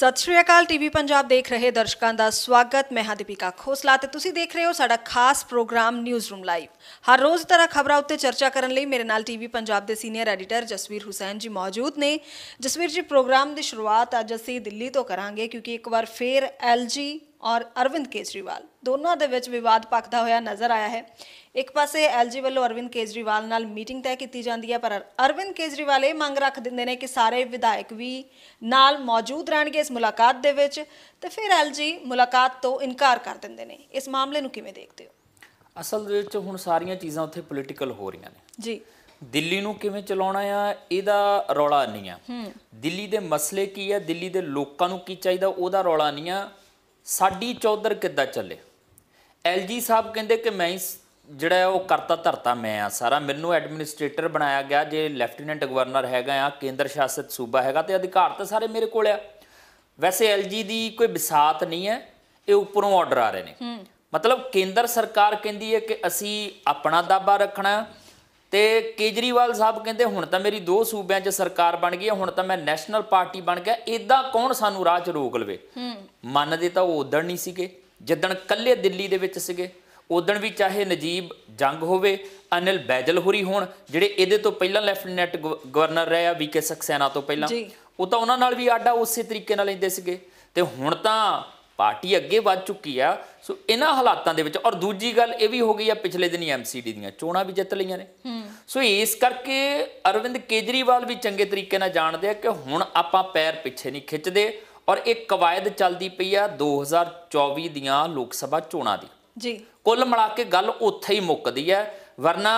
ਸਤਿ ਸ਼੍ਰੀ ਅਕਾਲ ਟੀਵੀ ਪੰਜਾਬ ਦੇਖ ਰਹੇ ਦਰਸ਼ਕਾਂ ਦਾ ਸਵਾਗਤ ਮੈਂ ਹਾਂ ਦੀਪਿਕਾ ਖੋਸਲਾ ਤੇ ਤੁਸੀਂ ਦੇਖ ਰਹੇ ਹੋ ਸਾਡਾ ਖਾਸ ਪ੍ਰੋਗਰਾਮ ਨਿਊਜ਼ ਰੂਮ ਲਾਈਵ ਹਰ ਰੋਜ਼ ਤਰ੍ਹਾਂ ਖਬਰਾਂ ਉੱਤੇ ਚਰਚਾ ਕਰਨ ਲਈ ਮੇਰੇ ਨਾਲ ਟੀਵੀ ਪੰਜਾਬ ਦੇ ਸੀਨੀਅਰ ਐਡੀਟਰ ਜਸਵੀਰ ਹੁਸੈਨ ਜੀ ਮੌਜੂਦ ਨੇ ਜਸਵੀਰ ਜੀ ਪ੍ਰੋਗਰਾਮ ਦੀ ਸ਼ੁਰੂਆਤ ਅੱਜ ਅਸੀਂ ਦਿੱਲੀ ਤੋਂ ਕਰਾਂਗੇ ਕਿਉਂਕਿ ਇੱਕ ਵਾਰ ਫੇਰ ਐਲਜੀ ਔਰ ਅਰਵਿੰਦ ਕੇਜਰੀਵਾਲ ਦੋਨਾਂ ਦੇ ਵਿੱਚ ਵਿਵਾਦ ਪੱਕਦਾ ਹੋਇਆ ਨਜ਼ਰ ਆਇਆ ਹੈ ਇੱਕ ਪਾਸੇ ਐਲਜੀ ਵੱਲੋਂ ਅਰਵਿੰਦ ਕੇਜਰੀਵਾਲ ਨਾਲ ਮੀਟਿੰਗ ਤੈਅ ਕੀਤੀ ਜਾਂਦੀ ਹੈ ਪਰ ਅਰਵਿੰਦ ਕੇਜਰੀਵਾਲ ਇਹ ਮੰਗ ਰੱਖ ਦਿੰਦੇ ਨੇ ਕਿ ਸਾਰੇ ਵਿਧਾਇਕ ਵੀ ਨਾਲ ਮੌਜੂਦ ਰਹਿਣਗੇ ਇਸ ਮੁਲਾਕਾਤ ਦੇ ਵਿੱਚ ਤੇ ਫਿਰ ਐਲਜੀ ਮੁਲਾਕਾਤ ਤੋਂ ਇਨਕਾਰ ਕਰ ਦਿੰਦੇ ਨੇ ਇਸ ਮਾਮਲੇ ਨੂੰ ਕਿਵੇਂ ਦੇਖਦੇ ਹੋ ਅਸਲ ਵਿੱਚ ਹੁਣ ਸਾਰੀਆਂ ਚੀਜ਼ਾਂ ਉੱਥੇ ਪੋਲੀਟੀਕਲ ਹੋ ਰਹੀਆਂ ਨੇ ਜੀ ਦਿੱਲੀ ਨੂੰ ਕਿਵੇਂ ਚਲਾਉਣਾ ਆ ਇਹਦਾ ਰੌਲਾ ਨਹੀਂ ਆ ਦਿੱਲੀ ਦੇ ਮਸਲੇ ਕੀ ਆ ਦਿੱਲੀ ਦੇ ਲੋਕਾਂ ਨੂੰ ਕੀ ਚਾਹੀਦਾ ਉਹਦਾ ਰੌਲਾ ਨਹੀਂ ਆ ਸਾਡੀ ਚੌਧਰ ਕਿੱਦਾਂ ਚੱਲੇ ਐਲਜੀ ਸਾਹਿਬ ਕਹਿੰਦੇ ਕਿ ਮੈਂ ਜਿਹੜਾ ਉਹ ਕਰਤਾ ਧਰਤਾ ਮੈਂ ਆ ਸਾਰਾ ਮੈਨੂੰ ਐਡਮਿਨਿਸਟ੍ਰੇਟਰ ਬਣਾਇਆ ਗਿਆ ਜੇ ਲੈਫਟੀਨੈਂਟ ਗਵਰਨਰ ਹੈਗਾ ਆ ਕੇਂਦਰ ਸ਼ਾਸਿਤ ਸੂਬਾ ਹੈਗਾ ਤੇ ਅਧਿਕਾਰ ਤਾਂ ਸਾਰੇ ਮੇਰੇ ਕੋਲ ਆ ਵੈਸੇ ਐਲਜੀ ਦੀ ਕੋਈ ਵਿਸਾਤ ਨਹੀਂ ਹੈ ਇਹ ਉੱਪਰੋਂ ਆਰਡਰ ਆ ਰਹੇ ਨੇ ਮਤਲਬ ਕੇਂਦਰ ਸਰਕਾਰ ਕਹਿੰਦੀ ਹੈ ਕਿ ਅਸੀਂ ਆਪਣਾ ਦਾਬਾ ਰੱਖਣਾ ਤੇ ਕੇਜਰੀਵਾਲ ਸਾਹਿਬ ਕਹਿੰਦੇ ਹੁਣ ਤਾਂ ਮੇਰੀ ਦੋ ਸੂਬਿਆਂ 'ਚ ਸਰਕਾਰ ਬਣ ਗਈ ਹੈ ਹੁਣ ਤਾਂ ਮੈਂ ਨੈਸ਼ਨਲ ਪਾਰਟੀ ਬਣ ਗਿਆ ਇਦਾਂ ਕੌਣ ਸਾਨੂੰ ਰਾਹ 'ਚ ਰੋਕ ਲਵੇ ਮੰਨਦੇ ਤਾਂ ਉਹ ਉਦਣ ਨਹੀਂ ਸੀਗੇ ਜਿੱਦਣ ਕੱਲੇ ਦਿੱਲੀ ਦੇ ਵਿੱਚ ਸੀਗੇ ਉਦਣ ਵੀ ਚਾਹੇ ਨਜੀਬ ਜੰਗ ਹੋਵੇ ਅਨਿਲ ਬੈਜਲ ਹੋਰੀ ਹੋਣ ਜਿਹੜੇ ਇਹਦੇ ਤੋਂ ਪਹਿਲਾਂ ਲੈਫਟਨੈਂਟ ਗਵਰਨਰ ਰਹੇ ਆ ਵੀਕੇ ਸਖਸੈਨਾ ਤੋਂ ਪਹਿਲਾਂ ਉਹ ਤਾਂ ਉਹਨਾਂ ਨਾਲ ਵੀ ਆਡਾ ਉਸੇ ਤਰੀਕੇ ਨਾਲ ਲੈਂਦੇ ਸੀਗੇ ਤੇ ਹੁਣ ਤਾਂ ਪਾਰਟੀ ਅੱਗੇ ਵੱਧ ਚੁੱਕੀ ਆ ਸੋ ਇਹਨਾਂ ਹਾਲਾਤਾਂ ਦੇ ਵਿੱਚ ਔਰ ਦੂਜੀ ਗੱਲ ਇਹ ਵੀ ਹੋ ਗਈ ਆ ਪਿਛਲੇ ਦਿਨੀ ਐਮਸੀਡੀ ਦੀਆਂ ਚੋਣਾਂ ਵੀ ਜਿੱਤ ਲਈਆਂ ਨੇ ਸੋ ਇਸ ਕਰਕੇ ਅਰਵਿੰਦ ਕੇਜਰੀਵਾਲ ਵੀ ਚੰਗੇ ਤਰੀਕੇ ਨਾਲ ਜਾਣਦੇ ਆ ਕਿ ਹੁਣ ਆਪਾਂ ਪੈਰ ਪਿੱਛੇ ਨਹੀਂ ਖਿੱਚਦੇ ਔਰ ਇਹ ਕਵਾਇਦ ਚੱਲਦੀ ਪਈ ਆ 2024 ਦੀਆਂ ਲੋਕ ਸਭਾ ਚੋਣਾਂ ਦੀ ਜੀ ਕੁੱਲ ਮਿਲਾ ਕੇ ਗੱਲ ਉੱਥੇ ਹੀ ਮੁੱਕਦੀ ਆ ਵਰਨਾ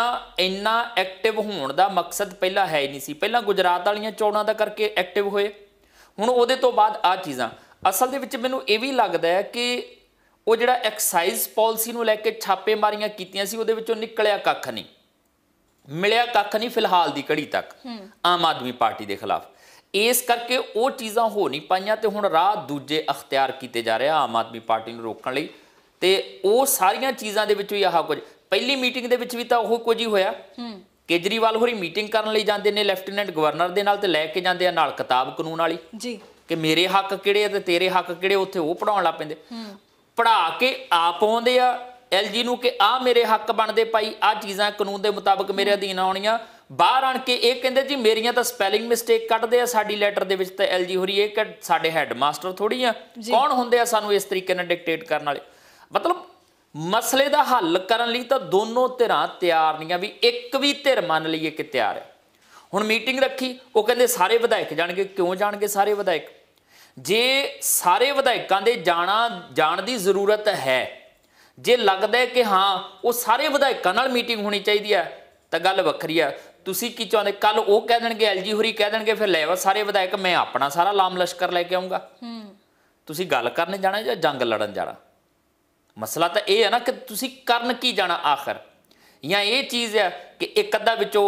ਇੰਨਾ ਐਕਟਿਵ ਹੋਣ ਦਾ ਮਕਸਦ ਪਹਿਲਾਂ ਹੈ ਹੀ ਨਹੀਂ ਸੀ ਪਹਿਲਾਂ ਗੁਜਰਾਤ ਵਾਲੀਆਂ ਚੋਣਾਂ ਦਾ ਕਰਕੇ ਐਕਟਿਵ ਹੋਏ ਹੁਣ ਉਹਦੇ ਤੋਂ ਬਾਅਦ ਆ ਚੀਜ਼ਾਂ ਅਸਲ ਦੇ ਵਿੱਚ ਮੈਨੂੰ ਇਹ ਵੀ ਲੱਗਦਾ ਹੈ ਕਿ ਉਹ ਜਿਹੜਾ ਐਕਸਾਈਜ਼ ਪਾਲਿਸੀ ਨੂੰ ਲੈ ਕੇ ਛਾਪੇਮਾਰੀਆਂ ਕੀਤੀਆਂ ਸੀ ਉਹਦੇ ਵਿੱਚੋਂ ਨਿਕਲਿਆ ਕੱਖ ਨਹੀਂ ਮਿਲਿਆ ਕੱਖ ਨਹੀਂ ਫਿਲਹਾਲ ਦੀ ਕੜੀ ਤੱਕ ਆਮ ਆਦਮੀ ਪਾਰਟੀ ਦੇ ਖਿਲਾਫ ਇਸ ਕਰਕੇ ਉਹ ਚੀਜ਼ਾਂ ਹੋ ਨਹੀਂ ਪਾਈਆਂ ਤੇ ਹੁਣ ਰਾਹ ਦੂਜੇ ਅਖਤਿਆਰ ਕੀਤੇ ਜਾ ਰਿਹਾ ਆਮ ਆਦਮੀ ਪਾਰਟੀ ਨੂੰ ਰੋਕਣ ਲਈ ਤੇ ਉਹ ਸਾਰੀਆਂ ਚੀਜ਼ਾਂ ਦੇ ਵਿੱਚ ਵੀ ਆਹ ਕੁਝ ਪਹਿਲੀ ਮੀਟਿੰਗ ਦੇ ਵਿੱਚ ਵੀ ਤਾਂ ਉਹ ਕੁਝ ਹੀ ਹੋਇਆ ਕੇਜਰੀਵਾਲ ਹੋਰੀ ਮੀਟਿੰਗ ਕਰਨ ਲਈ ਜਾਂਦੇ ਨੇ ਲੈਫਟੀਨੈਂਟ ਗਵਰਨਰ ਦੇ ਨਾਲ ਤੇ ਲੈ ਕੇ ਜਾਂਦੇ ਆ ਨਾਲ ਕਿਤਾਬ ਕਾਨੂੰਨ ਵਾਲੀ ਜੀ ਕਿ ਮੇਰੇ ਹੱਕ ਕਿਹੜੇ ਆ ਤੇ ਤੇਰੇ ਹੱਕ ਕਿਹੜੇ ਉੱਥੇ ਉਹ ਪੜਾਉਣ ਲੱਗ ਪੈਂਦੇ ਪੜਾ ਕੇ ਆਪ ਆਉਂਦੇ ਆ ਐਲਜੀ ਨੂੰ ਕਿ ਆ ਮੇਰੇ ਹੱਕ ਬਣਦੇ ਪਾਈ ਆ ਚੀਜ਼ਾਂ ਕਾਨੂੰਨ ਦੇ ਮੁਤਾਬਕ ਮੇਰੇ ਅਧੀਨ ਆਉਣੀਆਂ ਬਾਹਰ ਆਣ ਕੇ ਇਹ ਕਹਿੰਦੇ ਜੀ ਮੇਰੀਆਂ ਤਾਂ ਸਪੈਲਿੰਗ ਮਿਸਟੇਕ ਕੱਢਦੇ ਆ ਸਾਡੀ ਲੈਟਰ ਦੇ ਵਿੱਚ ਤਾਂ ਐਲਜੀ ਹੋ ਰਹੀ ਇਹ ਕਿ ਸਾਡੇ ਹੈਡਮਾਸਟਰ ਥੋੜੀ ਆ ਕੌਣ ਹੁੰਦੇ ਆ ਸਾਨੂੰ ਇਸ ਤਰੀਕੇ ਨਾਲ ਡਿਕਟੇਟ ਕਰਨ ਵਾਲੇ ਮਤਲਬ ਮਸਲੇ ਦਾ ਹੱਲ ਕਰਨ ਲਈ ਤਾਂ ਦੋਨੋਂ ਧਿਰਾਂ ਤਿਆਰ ਨਹੀਂ ਆ ਵੀ ਇੱਕ ਵੀ ਧਿਰ ਮੰਨ ਲਈਏ ਕਿ ਤਿਆਰ ਹੈ ਹੁਣ ਮੀਟਿੰਗ ਰੱਖੀ ਉਹ ਕਹਿੰਦੇ ਸਾਰੇ ਵਿਧਾਇਕ ਜਾਣਗੇ ਕਿਉਂ ਜਾਣਗੇ ਸਾਰੇ ਵਿਧਾਇਕ ਜੇ ਸਾਰੇ ਵਿਧਾਇਕਾਂ ਦੇ ਜਾਣਾ ਜਾਣ ਦੀ ਜ਼ਰੂਰਤ ਹੈ ਜੇ ਲੱਗਦਾ ਕਿ ਹਾਂ ਉਹ ਸਾਰੇ ਵਿਧਾਇਕਾਂ ਨਾਲ ਮੀਟਿੰਗ ਹੋਣੀ ਚਾਹੀਦੀ ਹੈ ਤਾਂ ਗੱਲ ਵੱਖਰੀ ਆ ਤੁਸੀਂ ਕੀ ਚਾਹੁੰਦੇ ਕੱਲ ਉਹ ਕਹਿ ਦੇਣਗੇ ਐਲਜੀ ਹੋਰੀ ਕਹਿ ਦੇਣਗੇ ਫਿਰ ਲੈ ਵਾ ਸਾਰੇ ਵਿਧਾਇਕ ਮੈਂ ਆਪਣਾ ਸਾਰਾ ਲਾਮ ਲਸ਼ਕਰ ਲੈ ਕੇ ਆਉਂਗਾ ਤੁਸੀਂ ਗੱਲ ਕਰਨ ਜਾਣਾ ਜਾਂ ਜੰਗ ਲੜਨ ਜਾਣਾ ਮਸਲਾ ਤਾਂ ਇਹ ਹੈ ਨਾ ਕਿ ਤੁਸੀਂ ਕਰਨ ਕੀ ਜਾਣਾ ਆਖਰ ਜਾਂ ਇਹ ਚੀਜ਼ ਹੈ ਕਿ ਇੱਕ ਅੱਧਾ ਵਿੱਚੋਂ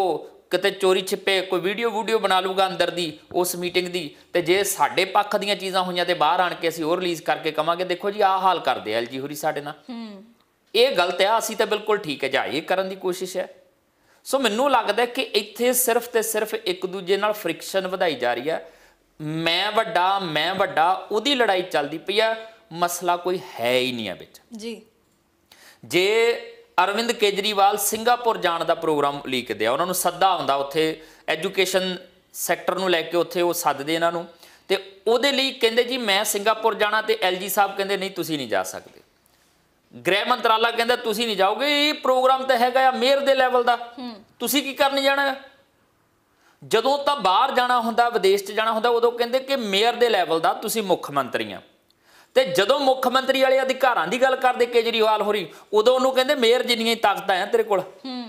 ਕਿਤੇ ਚੋਰੀ ਛਿਪੇ ਕੋਈ ਵੀਡੀਓ ਵੀਡੀਓ ਬਣਾ ਲੂਗਾ ਅੰਦਰ ਦੀ ਉਸ ਮੀਟਿੰਗ ਦੀ ਤੇ ਜੇ ਸਾਡੇ ਪੱਖ ਦੀਆਂ ਚੀਜ਼ਾਂ ਹੋਈਆਂ ਤੇ ਬਾਹਰ ਆਣ ਕੇ ਅਸੀਂ ਉਹ ਰਿਲੀਜ਼ ਕਰਕੇ ਕਵਾਂਗੇ ਦੇਖੋ ਜੀ ਆਹ ਹਾਲ ਕਰਦੇ ਐਲਜੀ ਹੋਰੀ ਸਾਡੇ ਨਾਲ ਇਹ ਗਲਤ ਹੈ ਅਸੀਂ ਤਾਂ ਬਿਲਕੁਲ ਠੀਕ ਹੈ ਜਾਈਏ ਕਰਨ ਦੀ ਕੋਸ਼ਿਸ਼ ਹੈ ਸੋ ਮੈਨੂੰ ਲੱਗਦਾ ਕਿ ਇੱਥੇ ਸਿਰਫ ਤੇ ਸਿਰਫ ਇੱਕ ਦੂਜੇ ਨਾਲ ਫ੍ਰਿਕਸ਼ਨ ਵਧਾਈ ਜਾ ਰਹੀ ਹੈ ਮੈਂ ਵੱਡਾ ਮੈਂ ਵੱਡਾ ਉਹਦੀ ਲੜਾਈ ਚੱਲਦੀ ਪਈ ਆ ਮਸਲਾ ਕੋਈ ਹੈ ਹੀ ਨਹੀਂ ਆ ਵਿੱਚ ਜੀ ਜੇ ਅਰਵਿੰਦ ਕੇਜਰੀਵਾਲ ਸਿੰਗਾਪੁਰ ਜਾਣ ਦਾ ਪ੍ਰੋਗਰਾਮ ਲੀਕ ਆ ਉਹਨਾਂ ਨੂੰ ਸੱਦਾ ਆਉਂਦਾ ਉੱਥੇ ਐਜੂਕੇਸ਼ਨ ਸੈਕਟਰ ਨੂੰ ਲੈ ਕੇ ਉੱਥੇ ਉਹ ਸੱਦਦੇ ਇਹਨਾਂ ਨੂੰ ਤੇ ਉਹਦੇ ਲਈ ਕਹਿੰਦੇ ਜੀ ਮੈਂ ਸਿੰਗਾਪੁਰ ਜਾਣਾ ਤੇ ਐਲਜੀ ਸਾਹਿਬ ਕਹਿੰਦੇ ਨਹੀਂ ਤੁਸੀਂ ਨਹੀਂ ਜਾ ਸਕਦੇ ਗ੍ਰਹਿ ਮੰਤਰਾਲਾ ਕਹਿੰਦਾ ਤੁਸੀਂ ਨਹੀਂ ਜਾਓਗੇ ਇਹ ਪ੍ਰੋਗਰਾਮ ਤਾਂ ਹੈਗਾ ਆ ਮੇਅਰ ਦੇ ਲੈਵਲ ਦਾ ਤੁਸੀਂ ਕੀ ਕਰਨ ਜਾਣਾ ਜਦੋਂ ਤਾਂ ਬਾਹਰ ਜਾਣਾ ਹੁੰਦਾ ਵਿਦੇਸ਼ 'ਚ ਜਾਣਾ ਹੁੰਦਾ ਉਦੋਂ ਕਹਿੰਦੇ ਕਿ ਮੇਅਰ ਦੇ ਲੈਵਲ ਦਾ ਤੁਸੀਂ ਮੁੱਖ ਮੰਤਰੀ ਆ ਤੇ ਜਦੋਂ ਮੁੱਖ ਮੰਤਰੀ ਵਾਲੇ ਅਧਿਕਾਰਾਂ ਦੀ ਗੱਲ ਕਰਦੇ ਕੇਜਰੀਵਾਲ ਹੋਰੀ ਉਦੋਂ ਉਹਨੂੰ ਕਹਿੰਦੇ ਮੇਅਰ ਜਿੰਨੀਆਂ ਤਾਕਤਾਂ ਆ ਤੇਰੇ ਕੋਲ ਹੂੰ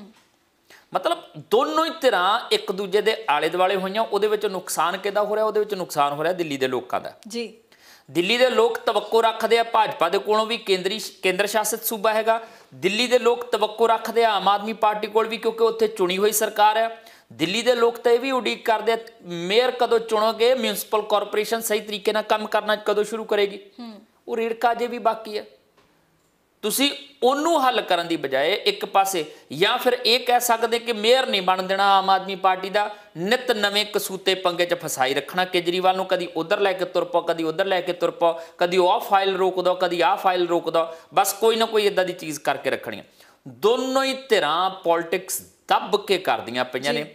ਮਤਲਬ ਦੋਨੋਂ ਹੀ ਤਰ੍ਹਾਂ ਇੱਕ ਦੂਜੇ ਦੇ ਆਲੇ ਦੁਆਲੇ ਹੋਈਆਂ ਉਹਦੇ ਵਿੱਚ ਨੁਕਸਾਨ ਕਿਹਦਾ ਹੋ ਰਿਹਾ ਉਹਦੇ ਵਿੱਚ ਨੁਕਸਾਨ ਹੋ ਰਿਹਾ ਦਿੱਲੀ ਦੇ ਲੋਕਾਂ ਦਾ ਜੀ ਦਿੱਲੀ ਦੇ ਲੋਕ ਤਵੱਕੋ ਰੱਖਦੇ ਆ ਭਾਜਪਾ ਦੇ ਕੋਲੋਂ ਵੀ ਕੇਂਦਰੀ ਕੇਂਦਰ ਸ਼ਾਸਿਤ ਸੂਬਾ ਹੈਗਾ ਦਿੱਲੀ ਦੇ ਲੋਕ ਤਵੱਕੋ ਰੱਖਦੇ ਆ ਆਮ ਆਦਮੀ ਪਾਰਟੀ ਕੋਲ ਵੀ ਕਿਉਂਕਿ ਉੱਥੇ ਚੁਣੀ ਹੋਈ ਸਰਕਾਰ ਹੈ ਦਿੱਲੀ ਦੇ ਲੋਕ ਤਾਂ ਇਹ ਵੀ ਉਡੀਕ ਕਰਦੇ ਮੇਅਰ ਕਦੋਂ ਚੁਣੋਗੇ ਮਿਊਨਿਸਪਲ ਕਾਰਪੋਰੇਸ਼ਨ ਸਹੀ ਤਰੀਕੇ ਨਾਲ ਕੰਮ ਕਰਨਾ ਕਦੋਂ ਸ਼ੁਰੂ ਕਰੇਗੀ ਉਹ ਰੇੜਕਾ ਜੇ ਵੀ ਬਾਕੀ ਹੈ ਤੁਸੀਂ ਉਹਨੂੰ ਹੱਲ ਕਰਨ ਦੀ ਬਜਾਏ ਇੱਕ ਪਾਸੇ ਜਾਂ ਫਿਰ ਇਹ ਕਹਿ ਸਕਦੇ ਕਿ ਮੇਅਰ ਨਹੀਂ ਬਣ ਦੇਣਾ ਆਮ ਆਦਮੀ ਪਾਰਟੀ ਦਾ ਨਿਤ ਨਵੇਂ ਕਸੂਤੇ ਪੰਗੇ 'ਚ ਫਸਾਈ ਰੱਖਣਾ ਕੇਜਰੀਵਾਲ ਨੂੰ ਕਦੀ ਉਧਰ ਲੈ ਕੇ ਤੁਰਪਾ ਕਦੀ ਉਧਰ ਲੈ ਕੇ ਤੁਰਪਾ ਕਦੀ ਉਹ ਫਾਈਲ ਰੋਕ ਦੋ ਕਦੀ ਆ ਫਾਈਲ ਰੋਕ ਦੋ ਬਸ ਕੋਈ ਨਾ ਕੋਈ ਇਦਾਂ ਦੀ ਚੀਜ਼ ਕਰਕੇ ਰੱਖਣੀ ਦੋਨੋਂ ਹੀ ਧਿਰਾਂ ਪੋਲਿਟਿਕਸ ਦੱਬ ਕੇ ਕਰਦੀਆਂ ਪਈਆਂ ਨੇ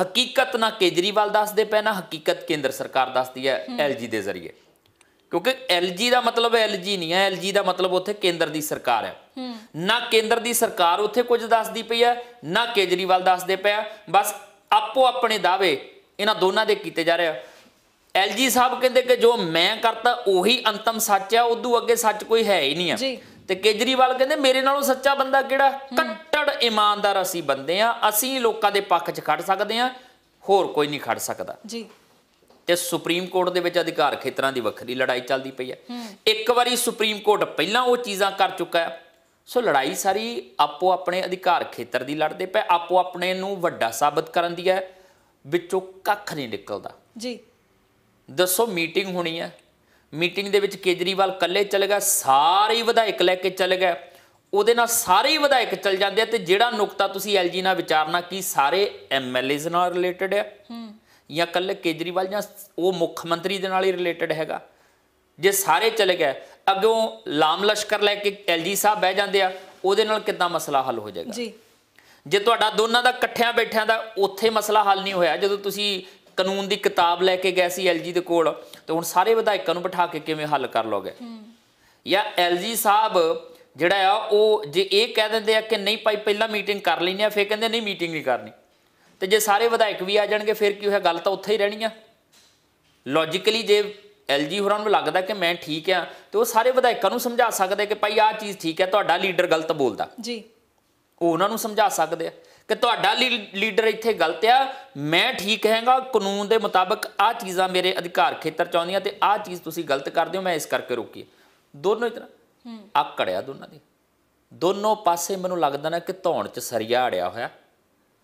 ਹਕੀਕਤ ਨਾ ਕੇਜਰੀਵਾਲ ਦੱਸਦੇ ਪੈਣਾ ਨਾ ਹਕੀਕਤ ਕੇਂਦਰ ਸਰਕਾਰ ਦੱਸਦੀ ਹੈ ਐਲਜੀ ਦੇ ਜ਼ਰੀਏ ਕਿਉਂਕਿ ਐਲਜੀ ਦਾ ਮਤਲਬ ਐਲਜੀ ਨਹੀਂ ਹੈ ਐਲਜੀ ਦਾ ਮਤਲਬ ਉੱਥੇ ਕੇਂਦਰ ਦੀ ਸਰਕਾਰ ਹੈ ਨਾ ਕੇਂਦਰ ਦੀ ਸਰਕਾਰ ਉੱਥੇ ਕੁਝ ਦੱਸਦੀ ਪਈ ਹੈ ਨਾ ਕੇਜਰੀਵਾਲ ਦੱਸਦੇ ਪਿਆ ਬਸ ਆਪੋ ਆਪਣੇ ਦਾਅਵੇ ਇਹਨਾਂ ਦੋਨਾਂ ਦੇ ਕੀਤੇ ਜਾ ਰਹੇ ਆ ਐਲਜੀ ਸਾਹਿਬ ਕਹਿੰਦੇ ਕਿ ਜੋ ਮੈਂ ਕਰਤਾ ਉਹੀ ਅੰਤਮ ਸੱਚ ਹੈ ਉਦੋਂ ਅੱਗੇ ਸੱਚ ਕੋਈ ਹੈ ਹੀ ਨਹੀਂ ਆ ਤੇ ਕੇਜਰੀਵਾਲ ਕਹਿੰਦੇ ਮੇਰੇ ਨਾਲੋਂ ਸੱਚਾ ਬੰਦਾ ਕਿਹੜਾ ਕੱਟੜ ਇਮਾਨਦਾਰ ਅਸੀਂ ਬੰਦੇ ਆ ਅਸੀਂ ਲੋਕਾਂ ਦੇ ਪੱਖ 'ਚ ਖੜ ਸਕਦੇ ਆ ਹੋਰ ਕੋਈ ਨਹੀਂ ਖੜ ਸਕਦਾ ਜੀ ਤੇ ਸੁਪਰੀਮ ਕੋਰਟ ਦੇ ਵਿੱਚ ਅਧਿਕਾਰ ਖੇਤਰਾਂ ਦੀ ਵੱਖਰੀ ਲੜਾਈ ਚੱਲਦੀ ਪਈ ਹੈ ਇੱਕ ਵਾਰੀ ਸੁਪਰੀਮ ਕੋਰਟ ਪਹਿਲਾਂ ਉਹ ਚੀਜ਼ਾਂ ਕਰ ਚੁੱਕਾ ਹੈ ਸੋ ਲੜਾਈ ਸਾਰੀ ਆਪੋ ਆਪਣੇ ਅਧਿਕਾਰ ਖੇਤਰ ਦੀ ਲੜਦੇ ਪਏ ਆਪੋ ਆਪਣੇ ਨੂੰ ਵੱਡਾ ਸਾਬਤ ਕਰਨ ਦੀ ਹੈ ਵਿੱਚੋਂ ਕੱਖ ਨਹੀਂ ਨਿਕਲਦਾ ਜੀ ਦੱਸੋ ਮੀਟਿੰਗ ਹੋਣੀ ਹੈ ਮੀਟਿੰਗ ਦੇ ਵਿੱਚ ਕੇਜਰੀਵਾਲ ਇਕੱਲੇ ਚਲ ਗਿਆ ਸਾਰੇ ਵਿਧਾਇਕ ਲੈ ਕੇ ਚਲ ਗਿਆ ਉਹਦੇ ਨਾਲ ਸਾਰੇ ਵਿਧਾਇਕ ਚਲ ਜਾਂਦੇ ਆ ਤੇ ਜਿਹੜਾ ਨੁਕਤਾ ਤੁਸੀਂ ਐਲਜੀ ਨਾਲ ਵਿਚਾਰਨਾ ਕੀ ਸਾਰੇ ਐਮਐਲਏਸ ਨਾਲ ਰਿਲੇਟਡ ਆ ਜਾਂ ਕੱਲ ਕੇਜਰੀਵਾਲ ਜਾਂ ਉਹ ਮੁੱਖ ਮੰਤਰੀ ਦੇ ਨਾਲ ਹੀ ਰਿਲੇਟਡ ਹੈਗਾ ਜੇ ਸਾਰੇ ਚਲੇ ਗਏ ਅੱਗੋਂ ਲਾਮ ਲਸ਼ਕਰ ਲੈ ਕੇ ਐਲਜੀ ਸਾਹਿਬ ਬਹਿ ਜਾਂਦੇ ਆ ਉਹਦੇ ਨਾਲ ਕਿੱਦਾਂ ਮਸਲਾ ਹੱਲ ਹੋ ਜਾਏਗਾ ਜੀ ਜੇ ਤੁਹਾਡਾ ਦੋਨਾਂ ਦਾ ਇਕੱਠਿਆਂ ਬੈਠਿਆਂ ਦਾ ਉੱਥੇ ਮਸਲਾ ਹੱਲ ਨਹੀਂ ਹੋਇਆ ਜਦੋਂ ਤੁਸੀਂ ਕਾਨੂੰਨ ਦੀ ਕਿਤਾਬ ਲੈ ਕੇ ਗਏ ਸੀ ਐਲਜੀ ਦੇ ਕੋਲ ਤੇ ਹੁਣ ਸਾਰੇ ਵਿਧਾਇਕਾਂ ਨੂੰ ਬਿਠਾ ਕੇ ਕਿਵੇਂ ਹੱਲ ਕਰ ਲੋਗੇ ਜਾਂ ਐਲਜੀ ਸਾਹਿਬ ਜਿਹੜਾ ਆ ਉਹ ਜੇ ਇਹ ਕਹਿ ਦਿੰਦੇ ਆ ਕਿ ਨਹੀਂ ਭਾਈ ਪਹਿਲਾਂ ਮੀਟਿੰਗ ਕਰ ਲੈਣੀ ਆ ਫੇਰ ਕਹਿੰਦੇ ਨਹੀਂ ਮੀਟਿੰਗ ਨਹੀਂ ਕਰਨੀ ਤੇ ਜੇ ਸਾਰੇ ਵਿਧਾਇਕ ਵੀ ਆ ਜਾਣਗੇ ਫਿਰ ਕੀ ਹੋਇਆ ਗੱਲ ਤਾਂ ਉੱਥੇ ਹੀ ਰਹਿਣੀ ਆ ਲੌਜੀਕਲੀ ਜੇ ਐਲਜੀ ਹੋਰਾਂ ਨੂੰ ਲੱਗਦਾ ਕਿ ਮੈਂ ਠੀਕ ਆ ਤੇ ਉਹ ਸਾਰੇ ਵਿਧਾਇਕਾਂ ਨੂੰ ਸਮਝਾ ਸਕਦੇ ਕਿ ਭਾਈ ਆਹ ਚੀਜ਼ ਠੀਕ ਹੈ ਤੁਹਾਡਾ ਲੀਡਰ ਗਲਤ ਬੋਲਦਾ ਜੀ ਉਹ ਉਹਨਾਂ ਨੂੰ ਸਮਝਾ ਸਕਦੇ ਆ ਕਿ ਤੁਹਾਡਾ ਲੀਡਰ ਇੱਥੇ ਗਲਤ ਆ ਮੈਂ ਠੀਕ ਹੈਗਾ ਕਾਨੂੰਨ ਦੇ ਮੁਤਾਬਕ ਆ ਚੀਜ਼ਾਂ ਮੇਰੇ ਅਧਿਕਾਰ ਖੇਤਰ ਚ ਆਉਂਦੀਆਂ ਤੇ ਆ ਚੀਜ਼ ਤੁਸੀਂ ਗਲਤ ਕਰਦੇ ਹੋ ਮੈਂ ਇਸ ਕਰਕੇ ਰੋਕੀ ਦੋਨੋਂ ਇਤਨਾ ਆਕੜਿਆ ਦੋਨਾਂ ਦੀ ਦੋਨੋਂ ਪਾਸੇ ਮੈਨੂੰ ਲੱਗਦਾ ਨਾ ਕਿ ਧੌਣ ਚ ਸਰੀਆ ਅੜਿਆ ਹੋਇਆ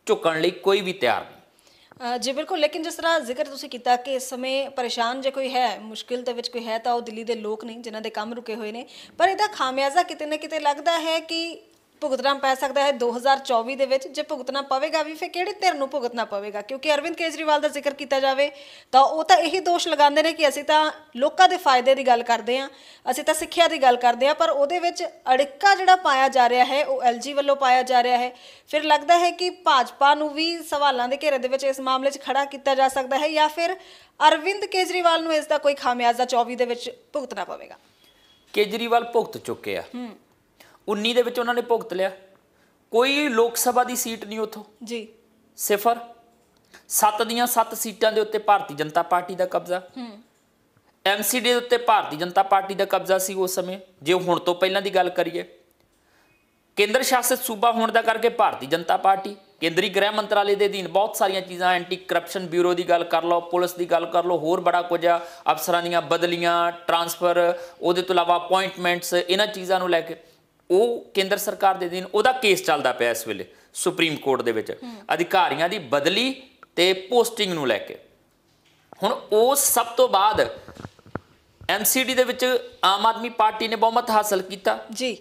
ਝੁਕਣ ਲਈ ਕੋਈ ਵੀ ਤਿਆਰ ਨਹੀਂ ਜੀ ਬਿਲਕੁਲ ਲੇਕਿਨ ਜਿਸ ਤਰ੍ਹਾਂ ਜ਼ਿਕਰ ਤੁਸੀਂ ਕੀਤਾ ਕਿ ਇਸ ਸਮੇਂ ਪਰੇਸ਼ਾਨ ਜੇ ਕੋਈ ਹੈ ਮੁਸ਼ਕਿਲ ਦੇ ਵਿੱਚ ਕੋਈ ਹੈ ਤਾਂ ਉਹ ਦਿੱਲੀ ਦੇ ਲੋਕ ਨਹੀਂ ਜਿਨ੍ਹਾਂ ਦੇ ਕੰਮ ਰੁਕੇ ਹੋਏ ਨੇ ਪਰ ਇਹਦਾ ਖਾਮਿਆਜ਼ਾ ਕਿਤੇ ਨਾ ਕਿਤੇ ਲੱਗਦਾ ਹੈ ਕਿ ਭੁਗਤਣਾ ਪੈ ਸਕਦਾ ਹੈ 2024 ਦੇ ਵਿੱਚ ਜੇ ਭੁਗਤਣਾ ਪਵੇਗਾ ਵੀ ਫਿਰ ਕਿਹੜੇ ਧਿਰ ਨੂੰ ਭੁਗਤਣਾ ਪਵੇਗਾ ਕਿਉਂਕਿ ਅਰਵਿੰਦ ਕੇਜਰੀਵਾਲ ਦਾ ਜ਼ਿਕਰ ਕੀਤਾ ਜਾਵੇ ਤਾਂ ਉਹ ਤਾਂ ਇਹੀ ਦੋਸ਼ ਲਗਾਉਂਦੇ ਨੇ ਕਿ ਅਸੀਂ ਤਾਂ ਲੋਕਾਂ ਦੇ ਫਾਇਦੇ ਦੀ ਗੱਲ ਕਰਦੇ ਹਾਂ ਅਸੀਂ ਤਾਂ ਸਿੱਖਿਆ ਦੀ ਗੱਲ ਕਰਦੇ ਹਾਂ ਪਰ ਉਹਦੇ ਵਿੱਚ ਅੜਿੱਕਾ ਜਿਹੜਾ ਪਾਇਆ ਜਾ ਰਿਹਾ ਹੈ ਉਹ ਐਲਜੀ ਵੱਲੋਂ ਪਾਇਆ ਜਾ ਰਿਹਾ ਹੈ ਫਿਰ ਲੱਗਦਾ ਹੈ ਕਿ ਭਾਜਪਾ ਨੂੰ ਵੀ ਸਵਾਲਾਂ ਦੇ ਘੇਰੇ ਦੇ ਵਿੱਚ ਇਸ ਮਾਮਲੇ 'ਚ ਖੜਾ ਕੀਤਾ ਜਾ ਸਕਦਾ ਹੈ ਜਾਂ ਫਿਰ ਅਰਵਿੰਦ ਕੇਜਰੀਵਾਲ ਨੂੰ ਇਸ ਦਾ ਕੋਈ ਖਾਮਿਆਜ਼ਾ 24 ਦੇ ਵਿੱਚ ਭੁਗਤਣਾ ਪਵੇਗਾ ਕੇਜਰੀਵਾਲ ਭੁਗਤ ਚੁੱਕੇ ਆ ਹੂੰ 19 ਦੇ ਵਿੱਚ ਉਹਨਾਂ ਨੇ ਭੁਗਤ ਲਿਆ ਕੋਈ ਲੋਕ ਸਭਾ ਦੀ ਸੀਟ ਨਹੀਂ ਉੱਥੋਂ ਜੀ ਸਿਫਰ 7 ਦੀਆਂ 7 ਸੀਟਾਂ ਦੇ ਉੱਤੇ ਭਾਰਤੀ ਜਨਤਾ ਪਾਰਟੀ ਦਾ ਕਬਜ਼ਾ ਹੂੰ ਐਮਸੀਡੀ ਦੇ ਉੱਤੇ ਭਾਰਤੀ ਜਨਤਾ ਪਾਰਟੀ ਦਾ ਕਬਜ਼ਾ ਸੀ ਉਸ ਸਮੇਂ ਜੇ ਹੁਣ ਤੋਂ ਪਹਿਲਾਂ ਦੀ ਗੱਲ ਕਰੀਏ ਕੇਂਦਰ ਸ਼ਾਸਿਤ ਸੂਬਾ ਹੋਣ ਦਾ ਕਰਕੇ ਭਾਰਤੀ ਜਨਤਾ ਪਾਰਟੀ ਕੇਂਦਰੀ ਗ੍ਰਹਿ ਮੰਤਰਾਲੇ ਦੇ ਅਧੀਨ ਬਹੁਤ ਸਾਰੀਆਂ ਚੀਜ਼ਾਂ ਐਂਟੀ ਕਰਪਸ਼ਨ ਬਿਊਰੋ ਦੀ ਗੱਲ ਕਰ ਲਓ ਪੁਲਿਸ ਦੀ ਗੱਲ ਕਰ ਲਓ ਹੋਰ ਬੜਾ ਕੁਝ ਆ ਅਫਸਰਾਂ ਦੀਆਂ ਬਦਲੀਆਂ ਟਰਾਂਸਫਰ ਉਹਦੇ ਤੋਂ ਇਲਾਵਾ ਅਪਾਇੰਟਮੈਂਟਸ ਇਹਨਾਂ ਚੀਜ਼ਾਂ ਨੂੰ ਲੈ ਕੇ ਉਹ ਕੇਂਦਰ ਸਰਕਾਰ ਦੇ ਦਿਨ ਉਹਦਾ ਕੇਸ ਚੱਲਦਾ ਪਿਆ ਇਸ ਵੇਲੇ ਸੁਪਰੀਮ ਕੋਰਟ ਦੇ ਵਿੱਚ ਅਧਿਕਾਰੀਆਂ ਦੀ ਬਦਲੀ ਤੇ ਪੋਸਟਿੰਗ ਨੂੰ ਲੈ ਕੇ ਹੁਣ ਉਹ ਸਭ ਤੋਂ ਬਾਅਦ ਐਮਸੀਡੀ ਦੇ ਵਿੱਚ ਆਮ ਆਦਮੀ ਪਾਰਟੀ ਨੇ ਬਹੁਮਤ ਹਾਸਲ ਕੀਤਾ ਜੀ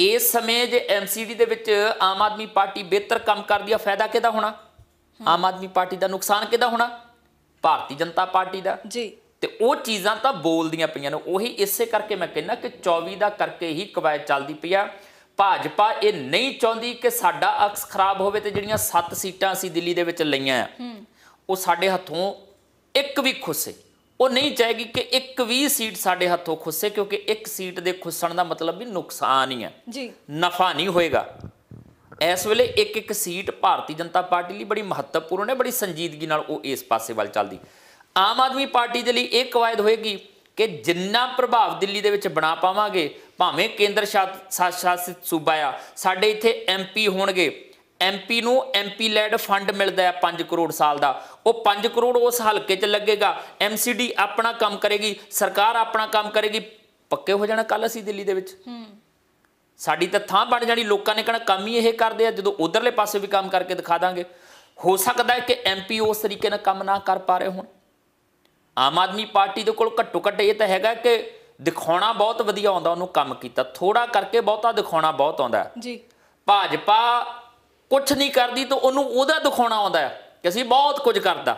ਇਸ ਸਮੇਂ ਜੇ ਐਮਸੀਡੀ ਦੇ ਵਿੱਚ ਆਮ ਆਦਮੀ ਪਾਰਟੀ ਬਿਹਤਰ ਕੰਮ ਕਰਦੀ ਆ ਫਾਇਦਾ ਕਿਹਦਾ ਹੋਣਾ ਆਮ ਆਦਮੀ ਪਾਰਟੀ ਦਾ ਨੁਕਸਾਨ ਕਿਹਦਾ ਹੋਣਾ ਭਾਰਤੀ ਜਨਤਾ ਪਾਰਟੀ ਦਾ ਜੀ ਤੇ ਉਹ ਚੀਜ਼ਾਂ ਤਾਂ ਬੋਲਦੀਆਂ ਪਈਆਂ ਨੇ ਉਹੀ ਇਸੇ ਕਰਕੇ ਮੈਂ ਕਹਿੰਦਾ ਕਿ 24 ਦਾ ਕਰਕੇ ਹੀ ਕਵਾਇਦ ਚੱਲਦੀ ਪਈ ਆ ਭਾਜਪਾ ਇਹ ਨਹੀਂ ਚਾਹੁੰਦੀ ਕਿ ਸਾਡਾ ਅਕਸ ਖਰਾਬ ਹੋਵੇ ਤੇ ਜਿਹੜੀਆਂ 7 ਸੀਟਾਂ ਅਸੀਂ ਦਿੱਲੀ ਦੇ ਵਿੱਚ ਲਈਆਂ ਉਹ ਸਾਡੇ ਹੱਥੋਂ ਇੱਕ ਵੀ ਖੁੱਸੇ ਉਹ ਨਹੀਂ ਚਾਹੇਗੀ ਕਿ ਇੱਕ ਵੀ ਸੀਟ ਸਾਡੇ ਹੱਥੋਂ ਖੁੱਸੇ ਕਿਉਂਕਿ ਇੱਕ ਸੀਟ ਦੇ ਖੁੱਸਣ ਦਾ ਮਤਲਬ ਵੀ ਨੁਕਸਾਨ ਹੀ ਹੈ ਜੀ ਨਫਾ ਨਹੀਂ ਹੋਏਗਾ ਇਸ ਵੇਲੇ ਇੱਕ ਇੱਕ ਸੀਟ ਭਾਰਤੀ ਜਨਤਾ ਪਾਰਟੀ ਲਈ ਬੜੀ ਮਹੱਤਵਪੂਰਨ ਹੈ ਬੜੀ ਸੰਜੀਦਗੀ ਨਾਲ ਉਹ ਇਸ ਪਾਸੇ ਵੱਲ ਚੱਲਦੀ ਆਮ ਆਦਮੀ ਪਾਰਟੀ ਦੇ ਲਈ ਇੱਕ ਵਾਅਦਾ ਹੋਏਗੀ ਕਿ ਜਿੰਨਾ ਪ੍ਰਭਾਵ ਦਿੱਲੀ ਦੇ ਵਿੱਚ ਬਣਾ ਪਾਵਾਂਗੇ ਭਾਵੇਂ ਕੇਂਦਰ ਸ਼ਾਸਿਤ ਸੂਬਾ ਆ ਸਾਡੇ ਇੱਥੇ ਐਮਪੀ ਹੋਣਗੇ ਐਮਪੀ ਨੂੰ ਐਮਪੀ ਲੈਡ ਫੰਡ ਮਿਲਦਾ ਹੈ 5 ਕਰੋੜ ਸਾਲ ਦਾ ਉਹ 5 ਕਰੋੜ ਉਸ ਹਲਕੇ 'ਚ ਲੱਗੇਗਾ ਐਮਸੀਡੀ ਆਪਣਾ ਕੰਮ ਕਰੇਗੀ ਸਰਕਾਰ ਆਪਣਾ ਕੰਮ ਕਰੇਗੀ ਪੱਕੇ ਹੋ ਜਾਣਾ ਕੱਲ ਅਸੀਂ ਦਿੱਲੀ ਦੇ ਵਿੱਚ ਸਾਡੀ ਤਾਂ ਥਾਂ ਬਣ ਜਾਣੀ ਲੋਕਾਂ ਨੇ ਕਹਣਾ ਕੰਮ ਹੀ ਇਹ ਕਰਦੇ ਆ ਜਦੋਂ ਉਧਰਲੇ ਪਾਸੇ ਵੀ ਕੰਮ ਕਰਕੇ ਦਿਖਾ ਦਾਂਗੇ ਹੋ ਸਕਦਾ ਹੈ ਕਿ ਐਮਪੀ ਉਸ ਤਰੀਕੇ ਨਾਲ ਕੰਮ ਨਾ ਕਰ ਪਾ ਰਹੇ ਹੋਣ ਆਮ ਆਦਮੀ ਪਾਰਟੀ ਦੇ ਕੋਲ ਘੱਟੋ ਘੱਟ ਇਹ ਤਾਂ ਹੈਗਾ ਕਿ ਦਿਖਾਉਣਾ ਬਹੁਤ ਵਧੀਆ ਆਉਂਦਾ ਉਹਨੂੰ ਕੰਮ ਕੀਤਾ ਥੋੜਾ ਕਰਕੇ ਬਹੁਤਾ ਦਿਖਾਉਣਾ ਬਹੁਤ ਆਉਂਦਾ ਜੀ ਭਾਜਪਾ ਕੁਝ ਨਹੀਂ ਕਰਦੀ ਤਾਂ ਉਹਨੂੰ ਉਹਦਾ ਦਿਖਾਉਣਾ ਆਉਂਦਾ ਕਿ ਅਸੀਂ ਬਹੁਤ ਕੁਝ ਕਰਦਾ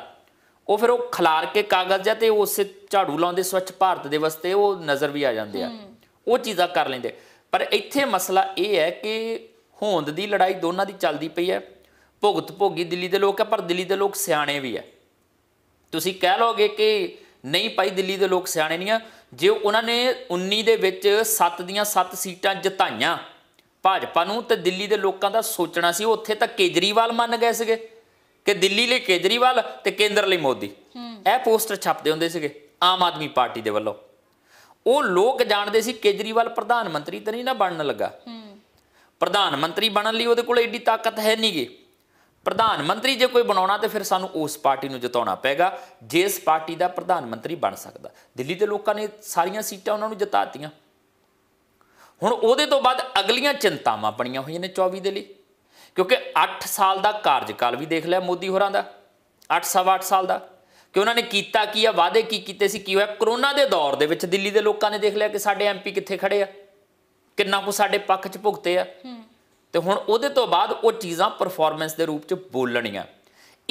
ਉਹ ਫਿਰ ਉਹ ਖਲਾਰ ਕੇ ਕਾਗਜ਼ ਜਾਂ ਤੇ ਉਸੇ ਝਾੜੂ ਲਾਉਂਦੇ ਸਵੱਛ ਭਾਰਤ ਦੇ ਵਾਸਤੇ ਉਹ ਨਜ਼ਰ ਵੀ ਆ ਜਾਂਦੇ ਆ ਉਹ ਚੀਜ਼ਾਂ ਕਰ ਲੈਂਦੇ ਪਰ ਇੱਥੇ ਮਸਲਾ ਇਹ ਹੈ ਕਿ ਹੋਂਦ ਦੀ ਲੜਾਈ ਦੋਨਾਂ ਦੀ ਚੱਲਦੀ ਪਈ ਹੈ ਭੁਗਤ ਭੋਗੀ ਦਿੱਲੀ ਦੇ ਲੋਕ ਆ ਪਰ ਦਿੱਲੀ ਦੇ ਲੋਕ ਸਿਆਣੇ ਵੀ ਆ ਤੁਸੀਂ ਕਹਿ ਲੋਗੇ ਕਿ ਨਹੀਂ ਭਾਈ ਦਿੱਲੀ ਦੇ ਲੋਕ ਸਿਆਣੇ ਨਹੀਂ ਆ ਜੇ ਉਹਨਾਂ ਨੇ 19 ਦੇ ਵਿੱਚ 7 ਦੀਆਂ 7 ਸੀਟਾਂ ਜਿਤਾਈਆਂ ਭਾਜਪਾ ਨੂੰ ਤੇ ਦਿੱਲੀ ਦੇ ਲੋਕਾਂ ਦਾ ਸੋਚਣਾ ਸੀ ਉੱਥੇ ਤਾਂ ਕੇਜਰੀਵਾਲ ਮੰਨ ਗਏ ਸੀਗੇ ਕਿ ਦਿੱਲੀ ਲਈ ਕੇਜਰੀਵਾਲ ਤੇ ਕੇਂਦਰ ਲਈ ਮੋਦੀ ਇਹ ਪੋਸਟਰ ਛਾਪਦੇ ਹੁੰਦੇ ਸੀਗੇ ਆਮ ਆਦਮੀ ਪਾਰਟੀ ਦੇ ਵੱਲੋਂ ਉਹ ਲੋਕ ਜਾਣਦੇ ਸੀ ਕੇਜਰੀਵਾਲ ਪ੍ਰਧਾਨ ਮੰਤਰੀ ਤਾਂ ਨਹੀਂ ਨਾ ਬਣਨ ਲੱਗਾ ਪ੍ਰਧਾਨ ਮੰਤਰੀ ਬਣਨ ਲਈ ਉਹਦੇ ਕੋਲ ਏਡੀ ਤਾਕਤ ਹੈ ਨਹੀਂਗੀ ਪ੍ਰਧਾਨ ਮੰਤਰੀ ਜੇ ਕੋਈ ਬਣਾਉਣਾ ਤੇ ਫਿਰ ਸਾਨੂੰ ਉਸ ਪਾਰਟੀ ਨੂੰ ਜਿਤਾਉਣਾ ਪੈਗਾ ਜਿਸ ਪਾਰਟੀ ਦਾ ਪ੍ਰਧਾਨ ਮੰਤਰੀ ਬਣ ਸਕਦਾ ਦਿੱਲੀ ਦੇ ਲੋਕਾਂ ਨੇ ਸਾਰੀਆਂ ਸੀਟਾਂ ਉਹਨਾਂ ਨੂੰ ਜਿਤਾਤੀਆਂ ਹੁਣ ਉਹਦੇ ਤੋਂ ਬਾਅਦ ਅਗਲੀਆਂ ਚਿੰਤਾਵਾਂ ਬਣੀਆਂ ਹੋਈਆਂ ਨੇ 24 ਦੇ ਲਈ ਕਿਉਂਕਿ 8 ਸਾਲ ਦਾ ਕਾਰਜਕਾਲ ਵੀ ਦੇਖ ਲਿਆ ਮੋਦੀ ਹੋਰਾਂ ਦਾ 8 ਸਵਾ 8 ਸਾਲ ਦਾ ਕਿ ਉਹਨਾਂ ਨੇ ਕੀਤਾ ਕੀ ਆ ਵਾਅਦੇ ਕੀ ਕੀਤੇ ਸੀ ਕੀ ਹੋਇਆ ਕਰੋਨਾ ਦੇ ਦੌਰ ਦੇ ਵਿੱਚ ਦਿੱਲੀ ਦੇ ਲੋਕਾਂ ਨੇ ਦੇਖ ਲਿਆ ਕਿ ਸਾਡੇ ਐਮਪੀ ਕਿੱਥੇ ਖੜੇ ਆ ਕਿੰਨਾ ਕੁ ਸਾਡੇ ਪੱਖ 'ਚ ਭੁਗਤੇ ਆ ਤੇ ਹੁਣ ਉਹਦੇ ਤੋਂ ਬਾਅਦ ਉਹ ਚੀਜ਼ਾਂ ਪਰਫਾਰਮੈਂਸ ਦੇ ਰੂਪ ਚ ਬੋਲਣੀਆਂ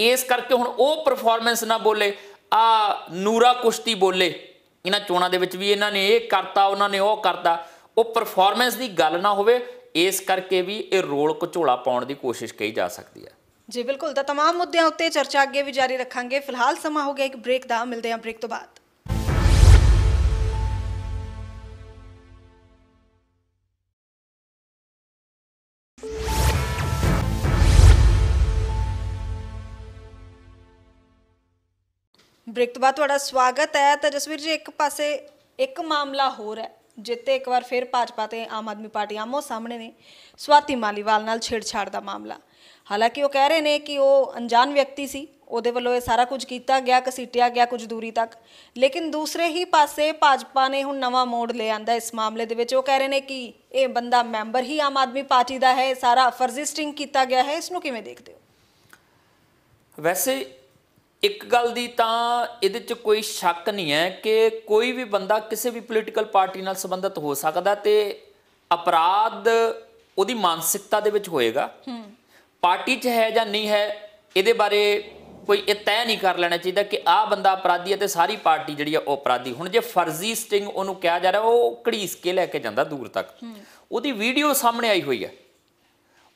ਇਸ ਕਰਕੇ ਹੁਣ ਉਹ ਪਰਫਾਰਮੈਂਸ ਨਾ ਬੋਲੇ ਆ ਨੂਰਾ ਕੁਸ਼ਤੀ ਬੋਲੇ ਇਹਨਾਂ ਚੋਣਾਂ ਦੇ ਵਿੱਚ ਵੀ ਇਹਨਾਂ ਨੇ ਇਹ ਕਰਤਾ ਉਹਨਾਂ ਨੇ ਉਹ ਕਰਤਾ ਉਹ ਪਰਫਾਰਮੈਂਸ ਦੀ ਗੱਲ ਨਾ ਹੋਵੇ ਇਸ ਕਰਕੇ ਵੀ ਇਹ ਰੋਲ ਘਚੋਲਾ ਪਾਉਣ ਦੀ ਕੋਸ਼ਿਸ਼ ਕੀਤੀ ਜਾ ਸਕਦੀ ਹੈ ਜੀ ਬਿਲਕੁਲ ਤਾਂ तमाम ਮੁੱਦਿਆਂ ਉੱਤੇ ਚਰਚਾ ਅੱਗੇ ਵੀ ਜਾਰੀ ਰੱਖਾਂਗੇ ਫਿਲਹਾਲ ਸਮਾਂ ਹੋ ਗਿਆ ਇੱਕ ਬ੍ਰੇਕ ਦਾ ਮਿਲਦੇ ਹਾਂ ਬ੍ਰੇਕ ਤੋਂ ਬਾਅਦ ਬ੍ਰੇਕ ਤੋਂ ਬਾਅਦ ਤੁਹਾਡਾ ਸਵਾਗਤ ਹੈ ਤਾਂ ਜਸਵੀਰ ਜੀ ਇੱਕ ਪਾਸੇ ਇੱਕ ਮਾਮਲਾ ਹੋਰ ਹੈ ਜਿੱਤੇ ਇੱਕ ਵਾਰ ਫਿਰ ਭਾਜਪਾ ਤੇ ਆਮ ਆਦਮੀ ਪਾਰਟੀ ਆਮੋ ਸਾਹਮਣੇ ਨੇ ਸਵਾਤੀ ਮਾਲੀਵਾਲ ਨਾਲ ਛੇੜਛਾੜ ਦਾ ਮਾਮਲਾ ਹਾਲਾਂਕਿ ਉਹ ਕਹਿ ਰਹੇ ਨੇ ਕਿ ਉਹ ਅਣਜਾਣ ਵਿਅਕਤੀ ਸੀ ਉਹਦੇ ਵੱਲੋਂ ਇਹ ਸਾਰਾ ਕੁਝ ਕੀਤਾ ਗਿਆ ਕਸੀਟਿਆ ਗਿਆ ਕੁਝ ਦੂਰੀ ਤੱਕ ਲੇਕਿਨ ਦੂਸਰੇ ਹੀ ਪਾਸੇ ਭਾਜਪਾ ਨੇ ਹੁਣ ਨਵਾਂ ਮੋੜ ਲੈ ਆਂਦਾ ਇਸ ਮਾਮਲੇ ਦੇ ਵਿੱਚ ਉਹ ਕਹਿ ਰਹੇ ਨੇ ਕਿ ਇਹ ਬੰਦਾ ਮੈਂਬਰ ਹੀ ਆਮ ਆਦਮੀ ਪਾਰਟੀ ਦਾ ਹੈ ਸਾਰਾ ਫਰਜ਼ੀ ਸਟਿੰਗ ਕੀਤਾ ਗਿਆ ਹੈ ਇਸ ਨੂੰ ਕਿਵੇਂ ਦੇਖਦੇ ਹੋ ਵੈਸੇ ਇੱਕ ਗੱਲ ਦੀ ਤਾਂ ਇਹਦੇ 'ਚ ਕੋਈ ਸ਼ੱਕ ਨਹੀਂ ਹੈ ਕਿ ਕੋਈ ਵੀ ਬੰਦਾ ਕਿਸੇ ਵੀ ਪੋਲੀਟੀਕਲ ਪਾਰਟੀ ਨਾਲ ਸੰਬੰਧਿਤ ਹੋ ਸਕਦਾ ਤੇ ਅਪਰਾਧ ਉਹਦੀ ਮਾਨਸਿਕਤਾ ਦੇ ਵਿੱਚ ਹੋਏਗਾ ਪਾਰਟੀ 'ਚ ਹੈ ਜਾਂ ਨਹੀਂ ਹੈ ਇਹਦੇ ਬਾਰੇ ਕੋਈ ਇਹ ਤੈਅ ਨਹੀਂ ਕਰ ਲੈਣਾ ਚਾਹੀਦਾ ਕਿ ਆਹ ਬੰਦਾ ਅਪਰਾਧੀ ਹੈ ਤੇ ਸਾਰੀ ਪਾਰਟੀ ਜਿਹੜੀ ਆ ਉਹ ਅਪਰਾਧੀ ਹੁਣ ਜੇ ਫਰਜ਼ੀ ਸਟਿੰਗ ਉਹਨੂੰ ਕਿਹਾ ਜਾ ਰਿਹਾ ਉਹ ਘੜੀਸ ਕੇ ਲੈ ਕੇ ਜਾਂਦਾ ਦੂਰ ਤੱਕ ਉਹਦੀ ਵੀਡੀਓ ਸਾਹਮਣੇ ਆਈ ਹੋਈ ਹੈ